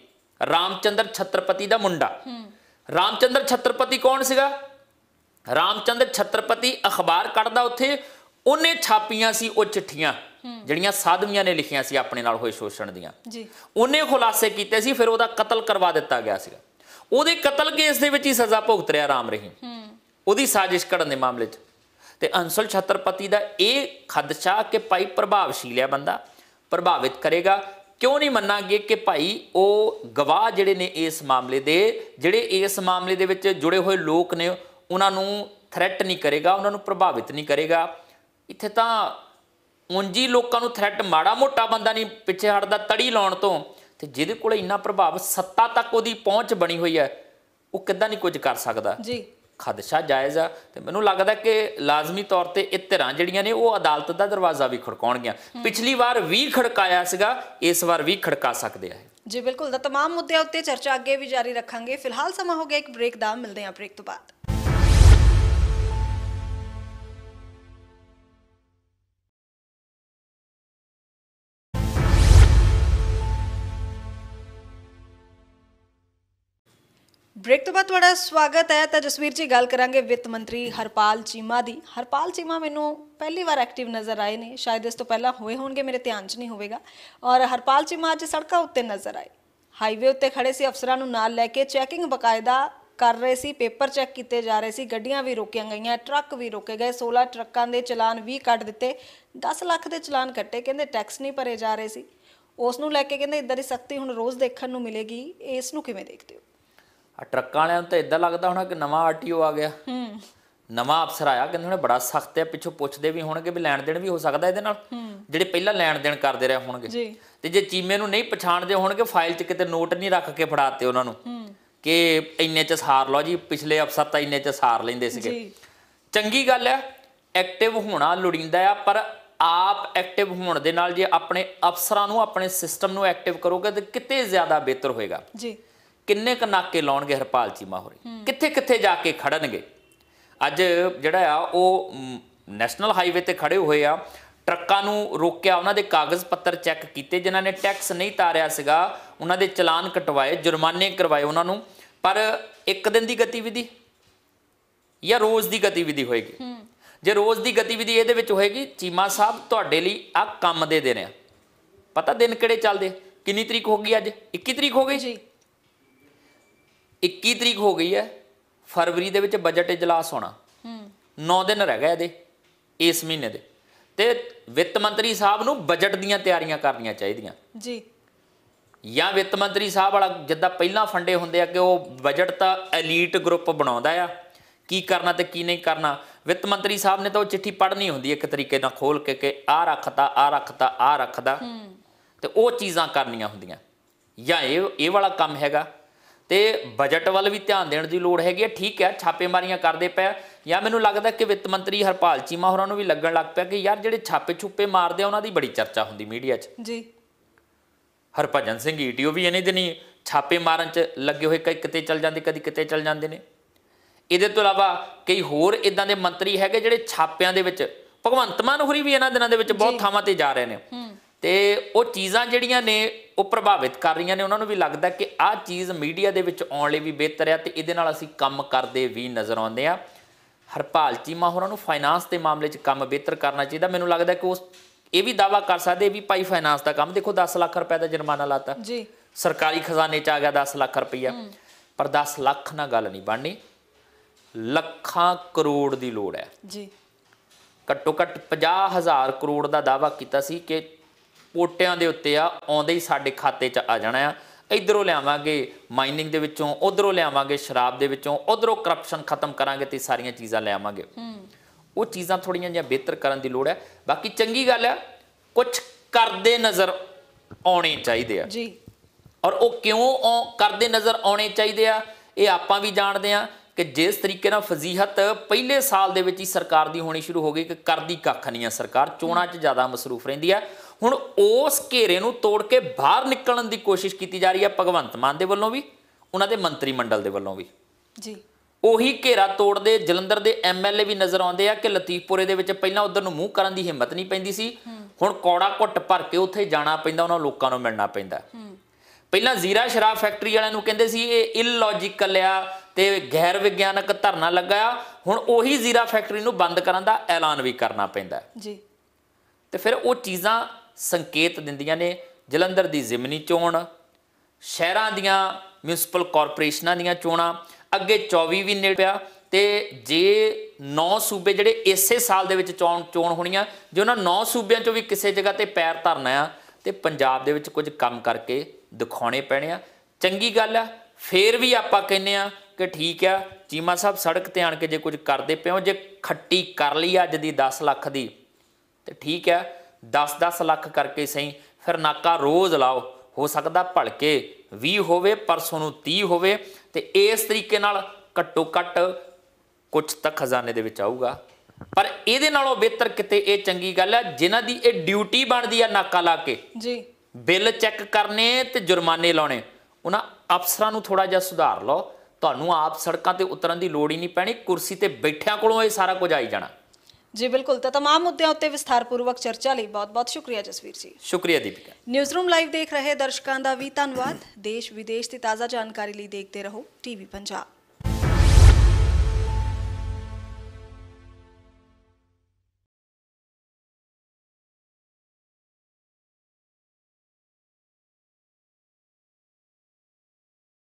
ਰਾਮਚੰਦਰ ਛਤਰਪਤੀ ਦਾ ਮੁੰਡਾ ਹੂੰ ਰਾਮਚੰਦਰ ਛਤਰਪਤੀ ਕੌਣ ਸੀਗਾ ਰਾਮਚੰਦਰ ਛਤਰਪਤੀ ਅਖਬਾਰ ਕੱਢਦਾ ਉੱਥੇ ਉਹਨੇ ਛਾਪੀਆਂ ਸੀ ਉਹ ਚਿੱਠੀਆਂ ਜਿਹੜੀਆਂ ਸਾਧਵੀਆਂ ਨੇ ਲਿਖੀਆਂ ਸੀ ਆਪਣੇ ਨਾਲ ਹੋਏ ਸ਼ੋਸ਼ਣ ਦੀਆਂ ਜੀ ਉਹਨੇ ਖੁਲਾਸੇ ਕੀਤੇ ਸੀ ਫਿਰ ਉਹਦਾ ਕਤਲ ਕਰਵਾ ਦਿੱਤਾ ਗਿਆ ਸੀਗਾ ਉਹਦੇ ਕਤਲ ਕੇਸ ਦੇ ਵਿੱਚ ਹੀ ਸਜ਼ਾ ਭੁਗਤ ਰਿਹਾ ਰਾਮ ਹੂੰ ਉਹਦੀ ਸਾਜ਼ਿਸ਼ ਕਰਨ ਦੇ ਮਾਮਲੇ 'ਚ ਤੇ ਅੰਸਲ ਛਤਰਪਤੀ ਦਾ ਇਹ ਖਦਸ਼ਾ ਕਿ ਭਾਈ ਪ੍ਰਭਾਵਸ਼ੀਲ ਹੈ ਬੰਦਾ ਪ੍ਰਭਾਵਿਤ ਕਰੇਗਾ ਕਿਉਂ ਨਹੀਂ ਮੰਨਾਂਗੇ ਕਿ ਭਾਈ ਉਹ ਗਵਾਹ ਜਿਹੜੇ ਨੇ ਇਸ ਮਾਮਲੇ ਦੇ ਜਿਹੜੇ ਇਸ ਮਾਮਲੇ ਦੇ ਵਿੱਚ ਜੁੜੇ ਹੋਏ ਲੋਕ ਨੇ ਉਹਨਾਂ ਨੂੰ ਥ੍ਰੈਟ ਨਹੀਂ ਕਰੇਗਾ ਉਹਨਾਂ ਨੂੰ ਪ੍ਰਭਾਵਿਤ ਨਹੀਂ ਕਰੇਗਾ ਇੱਥੇ ਤਾਂ ਉਂਜੀ ਲੋਕਾਂ ਨੂੰ ਥ੍ਰੈਟ ਮਾੜਾ ਮੋਟਾ ਬੰਦਾ ਨਹੀਂ ਪਿੱਛੇ ਹਟਦਾ ਤੜੀ ਲਾਉਣ ਤੋਂ ਤੇ ਜਿਹਦੇ ਕੋਲ ਇੰਨਾ ਪ੍ਰਭਾਵ ਸੱਤਾ ਤੱਕ ਉਹਦੀ ਪਹੁੰਚ ਬਣੀ ਹੋਈ ਹੈ ਉਹ ਕਿੱਦਾਂ ਨਹੀਂ ਕੁਝ ਕਰ ਸਕਦਾ ਜੀ ਖਦਸ਼ਾ ਜਾਇਜ਼ ਆ ਤੇ ਮੈਨੂੰ ਲੱਗਦਾ ਕਿ ਲਾਜ਼ਮੀ ਤੌਰ ਤੇ ਇਹ ਧਿਰਾਂ ਜਿਹੜੀਆਂ ਨੇ ਉਹ ਅਦਾਲਤ ਦਾ ਦਰਵਾਜ਼ਾ ਵੀ ਖੜਕਾਉਣਗੀਆਂ ਪਿਛਲੀ ਵਾਰ ਵੀ ਖੜਕਾਇਆ ਸੀਗਾ ਇਸ ਵਾਰ ਵੀ ਖੜਕਾ ਸਕਦੇ ਆ ਜੀ ਬਿਲਕੁਲ ਤਾਂ तमाम ਮੁੱਦਿਆਂ ਉੱਤੇ ਚਰਚਾ ਅੱਗੇ ਵੀ ਜਾਰੀ ਰੱਖਾਂਗੇ ਫਿਲਹਾਲ ਸਮਾਂ ਹੋ ਗਿਆ ਇੱਕ ਬ੍ਰੇਕ ਦਾ ਮਿਲਦੇ ਆਂ ਬ੍ਰੇਕ ਤੋਂ ਬਾਅਦ ਬ੍ਰੇਕ ਤੋਂ ਬਾਅਦ ਤੁਹਾਡਾ ਸਵਾਗਤ ਹੈ ਤਾਂ ਜਸਵੀਰ ਜੀ ਗੱਲ ਕਰਾਂਗੇ ਵਿੱਤ ਮੰਤਰੀ ਹਰਪਾਲ ਚੀਮਾ ਦੀ ਹਰਪਾਲ ਚੀਮਾ ਮੈਨੂੰ ਪਹਿਲੀ ਵਾਰ ਐਕਟਿਵ ਨਜ਼ਰ ਆਏ ਨੇ ਸ਼ਾਇਦ ਇਸ ਤੋਂ ਪਹਿਲਾਂ ਹੋਏ ਹੋਣਗੇ ਮੇਰੇ ਧਿਆਨ 'ਚ ਨਹੀਂ ਹੋਵੇਗਾ ਔਰ ਹਰਪਾਲ ਚੀਮਾ ਅੱਜ ਸੜਕਾਂ ਉੱਤੇ ਨਜ਼ਰ ਆਏ ਹਾਈਵੇ ਉੱਤੇ ਖੜੇ ਸੀ ਅਫਸਰਾਂ ਨੂੰ ਨਾਲ ਲੈ ਕੇ ਚੈਕਿੰਗ ਬਕਾਇਦਾ ਕਰ ਰਹੇ ਸੀ ਪੇਪਰ ਚੈੱਕ ਕੀਤੇ ਜਾ ਰਹੇ ਸੀ ਗੱਡੀਆਂ ਵੀ ਰੋਕੀਆਂ ਗਈਆਂ ਟਰੱਕ ਵੀ ਰੋਕੇ ਗਏ 16 ਟਰੱਕਾਂ ਦੇ ਚਲਾਨ ਵੀ ਕੱਟ ਦਿੱਤੇ 10 ਲੱਖ ਦੇ ਚਲਾਨ ਕੱਟੇ ਕਹਿੰਦੇ ਟੈਕਸ ਨਹੀਂ ਭਰੇ ਜਾ ਰਹੇ ਸੀ ਉਸ ਨੂੰ ਲੈ ਕੇ ਕਹਿੰਦੇ ਇਦਾਂ ਦੀ ਸਖਤੀ ਹੁਣ ਰੋਜ਼ ਦੇਖਣ ਨੂੰ ਮਿਲੇਗੀ ਇਸ ਨੂੰ ਕਿਵੇਂ ਦੇਖਦੇ ਹੋ ਆ ਟਰੱਕਾਂ ਵਾਲਿਆਂ ਨੂੰ ਤਾਂ ਇਦਾਂ ਲੱਗਦਾ ਹੋਣਾ ਕਿ ਨਵਾਂ ਆਰਟੀਓ ਆ ਗਿਆ ਹੂੰ ਨਵਾਂ ਅਫਸਰ ਆਇਆ ਕਹਿੰਦੇ ਉਹਨੇ ਬੜਾ ਸਖਤ ਹੈ ਪਿੱਛੋਂ ਪੁੱਛਦੇ ਵੀ ਹੋਣਗੇ ਵੀ ਲੈਣ ਦੇਣ ਵੀ ਹੋ ਸਕਦਾ ਇਹਦੇ ਨਾਲ ਜਿਹੜੇ ਪਹਿਲਾਂ ਲੈਣ ਦੇਣ ਕਰਦੇ ਰਹੇ ਹੋਣਗੇ ਜੀ ਤੇ ਜੇ ਚੀਮੇ ਨੂੰ ਨਹੀਂ ਪਛਾਣਦੇ ਹੋਣਗੇ ਫਾਈਲ 'ਚ ਕਿਤੇ ਨੋਟ ਨਹੀਂ ਰੱਖ ਕੇ ਫੜਾਤੇ ਉਹਨਾਂ ਨੂੰ ਕਿ ਇੰਨੇ 'ਚ ਸਾਰ ਲਓ ਜੀ ਪਿਛਲੇ ਅਫਸਰ ਤਾਂ ਇੰਨੇ 'ਚ ਸਾਰ ਲੈਂਦੇ ਸੀਗੇ ਚੰਗੀ ਗੱਲ ਹੈ ਐਕਟਿਵ ਹੋਣਾ ਲੋੜੀਂਦਾ ਆ ਪਰ ਆਪ ਐਕਟਿਵ ਹੋਣ ਦੇ ਨਾਲ ਜੇ ਆਪਣੇ ਅਫਸਰਾਂ ਨੂੰ ਆਪਣੇ ਸਿਸਟਮ ਨੂੰ ਐਕਟਿਵ ਕਰੋਗੇ ਤਾਂ ਕਿਤੇ ਜ਼ਿਆਦਾ ਬਿਹਤਰ ਹੋਏਗਾ ਜੀ ਕਿੰਨੇ ਕ ਨਾਕੇ ਲਾਉਣਗੇ ਹਰਪਾਲ ਚੀਮਾ ਹੋਰੇ ਕਿੱਥੇ ਕਿੱਥੇ ਜਾ ਕੇ ਖੜਨਗੇ ਅੱਜ ਜਿਹੜਾ ਆ ਉਹ ਨੈਸ਼ਨਲ ਹਾਈਵੇ ਤੇ ਖੜੇ ਹੋਏ ਆ ਟਰੱਕਾਂ ਨੂੰ ਰੋਕਿਆ ਉਹਨਾਂ ਦੇ ਕਾਗਜ਼ ਪੱਤਰ ਚੈੱਕ ਕੀਤੇ ਜਿਨ੍ਹਾਂ ਨੇ ਟੈਕਸ ਨਹੀਂ ਤਾਰਿਆ ਸੀਗਾ ਉਹਨਾਂ ਦੇ ਚਲਾਨ ਕਟਵਾਏ ਜੁਰਮਾਨੇ ਕਰਵਾਏ ਉਹਨਾਂ ਨੂੰ ਪਰ ਇੱਕ ਦਿਨ ਦੀ ਗਤੀਵਿਧੀ ਜਾਂ ਰੋਜ਼ ਦੀ ਗਤੀਵਿਧੀ ਹੋਏਗੀ ਜੇ ਰੋਜ਼ ਦੀ ਗਤੀਵਿਧੀ ਇਹਦੇ ਵਿੱਚ ਹੋਏਗੀ ਚੀਮਾ ਸਾਹਿਬ ਤੁਹਾਡੇ ਲਈ ਆ ਕੰਮ ਦੇ ਦੇ ਆ ਪਤਾ ਦਿਨ ਕਿਹੜੇ ਚੱਲਦੇ ਕਿੰਨੀ ਤਰੀਕ ਹੋ ਗਈ ਅੱਜ 21 ਤਰੀਕ ਹੋ ਗਈ ਜੀ 21 ਤਰੀਕ ਹੋ ਗਈ ਹੈ ਫਰਵਰੀ ਦੇ ਵਿੱਚ ਬਜਟ ਇਜਲਾਸ ਹੋਣਾ ਹੂੰ 9 ਦਿਨ ਰਹਿ ਗਏ ਇਹਦੇ ਇਸ ਮਹੀਨੇ ਦੇ ਤੇ ਵਿੱਤ ਮੰਤਰੀ ਸਾਹਿਬ ਨੂੰ ਬਜਟ ਦੀਆਂ ਤਿਆਰੀਆਂ ਕਰਨੀਆਂ ਚਾਹੀਦੀਆਂ ਜੀ ਜਾਂ ਵਿੱਤ ਮੰਤਰੀ ਸਾਹਿਬ ਵਾਲਾ ਜਿੱਦਾਂ ਪਹਿਲਾਂ ਫੰਡੇ ਹੁੰਦੇ ਆ ਕਿ ਉਹ ਬਜਟ ਤਾਂ ਐਲੀਟ ਗਰੁੱਪ ਬਣਾਉਂਦਾ ਆ ਕੀ ਕਰਨਾ ਤੇ ਕੀ ਨਹੀਂ ਕਰਨਾ ਵਿੱਤ ਮੰਤਰੀ ਸਾਹਿਬ ਨੇ ਤਾਂ ਉਹ ਚਿੱਠੀ ਪੜ੍ਹਨੀ ਹੁੰਦੀ ਇੱਕ ਤਰੀਕੇ ਨਾਲ ਖੋਲ ਕੇ ਕਿ ਆ ਰੱਖਦਾ ਆ ਰੱਖਦਾ ਆ ਰੱਖਦਾ ਤੇ ਉਹ ਚੀਜ਼ਾਂ ਕਰਨੀਆਂ ਹੁੰਦੀਆਂ ਜਾਂ ਇਹ ਇਹ ਵਾਲਾ ਕੰਮ ਹੈਗਾ ਤੇ ਬਜਟ ਵੱਲ ਵੀ ਧਿਆਨ ਦੇਣ ਦੀ ਲੋੜ ਹੈਗੀ ਹੈ ਠੀਕ ਹੈ ਛਾਪੇਮਾਰੀਆਂ ਕਰਦੇ ਪਏ ਜਾਂ ਮੈਨੂੰ ਲੱਗਦਾ ਕਿ ਵਿੱਤ ਮੰਤਰੀ ਹਰਪਾਲ ਚੀਮਾ ਹੋਰਾਂ ਨੂੰ ਵੀ ਲੱਗਣ ਲੱਗ ਪਿਆ ਕਿ ਯਾਰ ਜਿਹੜੇ ਛਾਪੇ ਛੁੱਪੇ ਮਾਰਦੇ ਆ ਉਹਨਾਂ ਦੀ ਬੜੀ ਚਰਚਾ ਹੁੰਦੀ ਮੀਡੀਆ 'ਚ ਜੀ ਹਰਭਜਨ ਸਿੰਘ ਈਟੀਓ ਵੀ ਇਹਨੇ ਦਿਨੀ ਛਾਪੇ ਮਾਰਨ 'ਚ ਲੱਗੇ ਹੋਏ ਕਈ ਕਿਤੇ ਚੱਲ ਜਾਂਦੇ ਕਦੀ ਕਿਤੇ ਚੱਲ ਜਾਂਦੇ ਨੇ ਇਹਦੇ ਤੋਂ ਇਲਾਵਾ ਕਈ ਹੋਰ ਇਦਾਂ ਦੇ ਮੰਤਰੀ ਹੈਗੇ ਜਿਹੜੇ ਛਾਪਿਆਂ ਦੇ ਵਿੱਚ ਭਗਵੰਤ ਮਾਨ ਹੋਰੀ ਵੀ ਇਹਨਾਂ ਦਿਨਾਂ ਦੇ ਵਿੱਚ ਬਹੁਤ ਥਾਵਾਂ ਤੇ ਜਾ ਰਹੇ ਨੇ ਤੇ ਉਹ ਚੀਜ਼ਾਂ ਜਿਹੜੀਆਂ ਨੇ ਉਹ ਪ੍ਰਭਾਵਿਤ ਕਰ ਰਹੀਆਂ ਨੇ ਉਹਨਾਂ ਨੂੰ ਵੀ ਲੱਗਦਾ ਕਿ ਆਹ ਚੀਜ਼ ਮੀਡੀਆ ਦੇ ਵਿੱਚ ਆਉਣ ਲਈ ਵੀ ਬਿਹਤਰ ਆ ਤੇ ਇਹਦੇ ਨਾਲ ਅਸੀਂ ਕੰਮ ਕਰਦੇ ਵੀ ਨਜ਼ਰ ਆਉਂਦੇ ਆ ਹਰਪਾਲ ਚੀਮਾ ਹੋਰਾਂ ਨੂੰ ਫਾਈਨਾਂਸ ਦੇ ਮਾਮਲੇ 'ਚ ਕੰਮ ਬਿਹਤਰ ਕਰਨਾ ਚਾਹੀਦਾ ਮੈਨੂੰ ਲੱਗਦਾ ਕਿ ਉਸ ਇਹ ਵੀ ਦਾਵਾ ਕਰ ਸਕਦੇ ਵੀ ਭਾਈ ਫਾਈਨਾਂਸ ਦਾ ਕੰਮ ਦੇਖੋ 10 ਲੱਖ ਰੁਪਏ ਦਾ ਜੁਰਮਾਨਾ ਲਾਤਾ ਜੀ ਸਰਕਾਰੀ ਖਜ਼ਾਨੇ 'ਚ ਆ ਗਿਆ 10 ਲੱਖ ਰੁਪਈਆ ਪਰ 10 ਲੱਖ ਨਾਲ ਗੱਲ ਨਹੀਂ ਬਣਨੀ ਲੱਖਾਂ ਕਰੋੜ ਦੀ ਲੋੜ ਹੈ ਜੀ ਘੱਟੋ ਘੱਟ 50000 ਕਰੋੜ ਦਾ ਦਾਵਾ ਕੀਤਾ ਸੀ ਕਿ ਪੋਟਿਆਂ ਦੇ ਉੱਤੇ ਆ ਆਉਂਦੇ ਹੀ ਸਾਡੇ ਖਾਤੇ 'ਚ ਆ ਜਾਣਾ ਆ ਇਧਰੋਂ ਲਿਆਵਾਂਗੇ ਮਾਈਨਿੰਗ ਦੇ ਵਿੱਚੋਂ ਉਧਰੋਂ ਲਿਆਵਾਂਗੇ ਸ਼ਰਾਬ ਦੇ ਵਿੱਚੋਂ ਉਧਰੋਂ ਕਰਪਸ਼ਨ ਖਤਮ ਕਰਾਂਗੇ ਤੇ ਸਾਰੀਆਂ ਚੀਜ਼ਾਂ ਲਿਆਵਾਂਗੇ ਉਹ ਚੀਜ਼ਾਂ ਥੋੜੀਆਂ ਜਿਹਾ ਬਿਹਤਰ ਕਰਨ ਦੀ ਲੋੜ ਹੈ ਬਾਕੀ ਚੰਗੀ ਗੱਲ ਹੈ ਕੁਝ ਕਰਦੇ ਨਜ਼ਰ ਆਉਣੇ ਚਾਹੀਦੇ ਆ ਜੀ ਔਰ ਉਹ ਕਿਉਂ ਕਰਦੇ ਨਜ਼ਰ ਆਉਣੇ ਚਾਹੀਦੇ ਆ ਇਹ ਆਪਾਂ ਵੀ ਜਾਣਦੇ ਆ ਕਿ ਜਿਸ ਤਰੀਕੇ ਨਾਲ ਫਜ਼ੀਹਤ ਪਹਿਲੇ ਸਾਲ ਦੇ ਵਿੱਚ ਹੀ ਸਰਕਾਰ ਦੀ ਹੋਣੀ ਸ਼ੁਰੂ ਹੋ ਗਈ ਕਿ ਕਰਦੀ ਕੱਖ ਨਹੀਂ ਆ ਸਰਕਾਰ ਚੋਣਾਂ 'ਚ ਜ਼ਿਆਦਾ ਮਸਰੂਫ ਰਹਿੰਦੀ ਆ ਹੁਣ ਉਸ ਘੇਰੇ ਨੂੰ ਤੋੜ ਕੇ ਬਾਹਰ ਨਿਕਲਣ ਦੀ ਕੋਸ਼ਿਸ਼ ਕੀਤੀ ਜਾ ਰਹੀ ਹੈ ਭਗਵੰਤ ਮਾਨ ਦੇ ਵੱਲੋਂ ਵੀ ਉਹਨਾਂ ਦੇ ਮੰਤਰੀ ਮੰਡਲ ਦੇ ਵੱਲੋਂ ਵੀ ਜੀ ਉਹੀ ਘੇਰਾ ਤੋੜਦੇ ਜਲੰਧਰ ਦੇ ਐਮਐਲਏ ਵੀ ਨਜ਼ਰ ਆਉਂਦੇ ਆ ਕਿ ਲਤੀਫਪੁਰੇ ਦੇ ਵਿੱਚ ਪਹਿਲਾਂ ਉਧਰ ਨੂੰ ਮੂੰਹ ਕਰਨ ਦੀ ਹਿੰਮਤ ਨਹੀਂ ਪੈਂਦੀ ਸੀ ਹੁਣ ਕੌੜਾ ਘੁੱਟ ਭਰ ਕੇ ਉੱਥੇ ਜਾਣਾ ਪੈਂਦਾ ਉਹਨਾਂ ਲੋਕਾਂ ਨੂੰ ਮਿਲਣਾ ਪੈਂਦਾ ਪਹਿਲਾਂ ਜ਼ੀਰਾ ਸ਼ਰਾਬ ਫੈਕਟਰੀ ਵਾਲਿਆਂ ਨੂੰ ਕਹਿੰਦੇ ਸੀ ਇਹ ਇਲੌਜੀਕਲ ਆ ਤੇ ਗੈਰ ਵਿਗਿਆਨਕ ਧਰਨਾ ਲੱਗਾ ਹੁਣ ਉਹੀ ਜ਼ੀਰਾ ਫੈਕਟਰੀ ਨੂੰ ਬੰਦ ਕਰਨ ਦਾ ਐਲਾਨ ਵੀ ਕਰਨਾ ਪੈਂਦਾ ਜੀ ਤੇ ਫਿਰ ਉਹ ਚੀਜ਼ਾਂ ਸੰਕੇਤ ਦਿੰਦੀਆਂ ਨੇ ਜਲੰਧਰ ਦੀ ਜ਼ਿਮਨੀ ਚੋਣ ਸ਼ਹਿਰਾਂ ਦੀਆਂ ਮਿਊਨਿਸਪਲ ਕਾਰਪੋਰੇਸ਼ਨਾਂ ਦੀਆਂ ਚੋਣਾਂ ਅੱਗੇ 24 ਵੀ ਨੇੜੇ ਪਿਆ ਤੇ ਜੇ 9 ਸੂਬੇ ਜਿਹੜੇ ਇਸੇ ਸਾਲ ਦੇ ਵਿੱਚ ਚੋਣ ਚੋਣ ਹੋਣੀਆਂ ਜੇ ਉਹਨਾਂ 9 ਸੂਬਿਆਂ ਚੋਂ ਵੀ ਕਿਸੇ ਜਗ੍ਹਾ ਤੇ ਪੈਰ ਧਰਨਾ ਆ ਤੇ ਪੰਜਾਬ ਦੇ ਵਿੱਚ ਕੁਝ ਕੰਮ ਕਰਕੇ ਦਿਖਾਉਣੇ ਪੈਣੇ ਆ ਚੰਗੀ ਗੱਲ ਆ ਫੇਰ ਵੀ ਆਪਾਂ ਕਹਿੰਨੇ ਆ ਕਿ ਠੀਕ ਆ ਚੀਮਾ ਸਾਹਿਬ ਸੜਕ ਤੇ ਆਣ ਕੇ ਜੇ ਕੁਝ ਕਰਦੇ ਪਿਓ ਜੇ ਖੱਟੀ ਕਰ ਲਈ ਅੱਜ ਦੀ 10 ਲੱਖ ਦੀ ਤੇ ਠੀਕ ਆ 10-10 ਲੱਖ ਕਰਕੇ ਸਹੀ ਫਿਰ ਨਾਕਾ ਰੋਜ਼ ਲਾਓ ਹੋ ਸਕਦਾ ਭਲਕੇ 20 ਹੋਵੇ ਪਰਸੋਂ ਨੂੰ 30 ਹੋਵੇ ਤੇ ਇਸ ਤਰੀਕੇ ਨਾਲ ਘੱਟੋ ਘੱਟ ਕੁਝ ਤੱਕ ਖਜ਼ਾਨੇ ਦੇ ਵਿੱਚ ਆਊਗਾ ਪਰ ਇਹਦੇ ਨਾਲੋਂ ਬਿਹਤਰ ਕਿਤੇ ਇਹ ਚੰਗੀ ਗੱਲ ਹੈ ਜਿਨ੍ਹਾਂ ਦੀ ਇਹ ਡਿਊਟੀ ਬਣਦੀ ਆ ਨਾਕਾ ਲਾ ਕੇ ਜੀ ਬਿੱਲ ਚੈੱਕ ਕਰਨੇ ਤੇ ਜੁਰਮਾਨੇ ਲਾਉਣੇ ਉਹਨਾਂ ਅਫਸਰਾਂ ਨੂੰ ਥੋੜਾ ਜਿਹਾ ਸੁਧਾਰ ਲਓ ਤੁਹਾਨੂੰ ਆਪ ਸੜਕਾਂ ਤੇ ਉਤਰਨ ਦੀ ਲੋੜ ਹੀ ਨਹੀਂ ਪੈਣੀ ਕੁਰਸੀ ਤੇ ਬੈਠਿਆਂ ਕੋਲੋਂ ਇਹ ਸਾਰਾ ਕੁਝ ਆਈ ਜਾਣਾ ਜੀ ਬਿਲਕੁਲ ਤਾਂ तमाम ਮੁੱਦਿਆਂ ਉੱਤੇ ਵਿਸਥਾਰਪੂਰਵਕ ਚਰਚਾ ਲਈ ਬਹੁਤ-ਬਹੁਤ ਸ਼ੁਕਰੀਆ ਜਸਵੀਰ ਜੀ ਸ਼ੁਕਰੀਆ ਦੀਪਿਕਾ ਨਿਊਜ਼ ਰੂਮ ਲਾਈਵ ਦੇਖ ਰਹੇ ਦਰਸ਼ਕਾਂ ਦਾ ਵੀ ਧੰਨਵਾਦ ਦੇਸ਼ ਵਿਦੇਸ਼ ਦੀ ਤਾਜ਼ਾ ਜਾਣਕਾਰੀ ਲਈ ਦੇਖਦੇ ਰਹੋ ਟੀਵੀ ਪੰਜਾਬ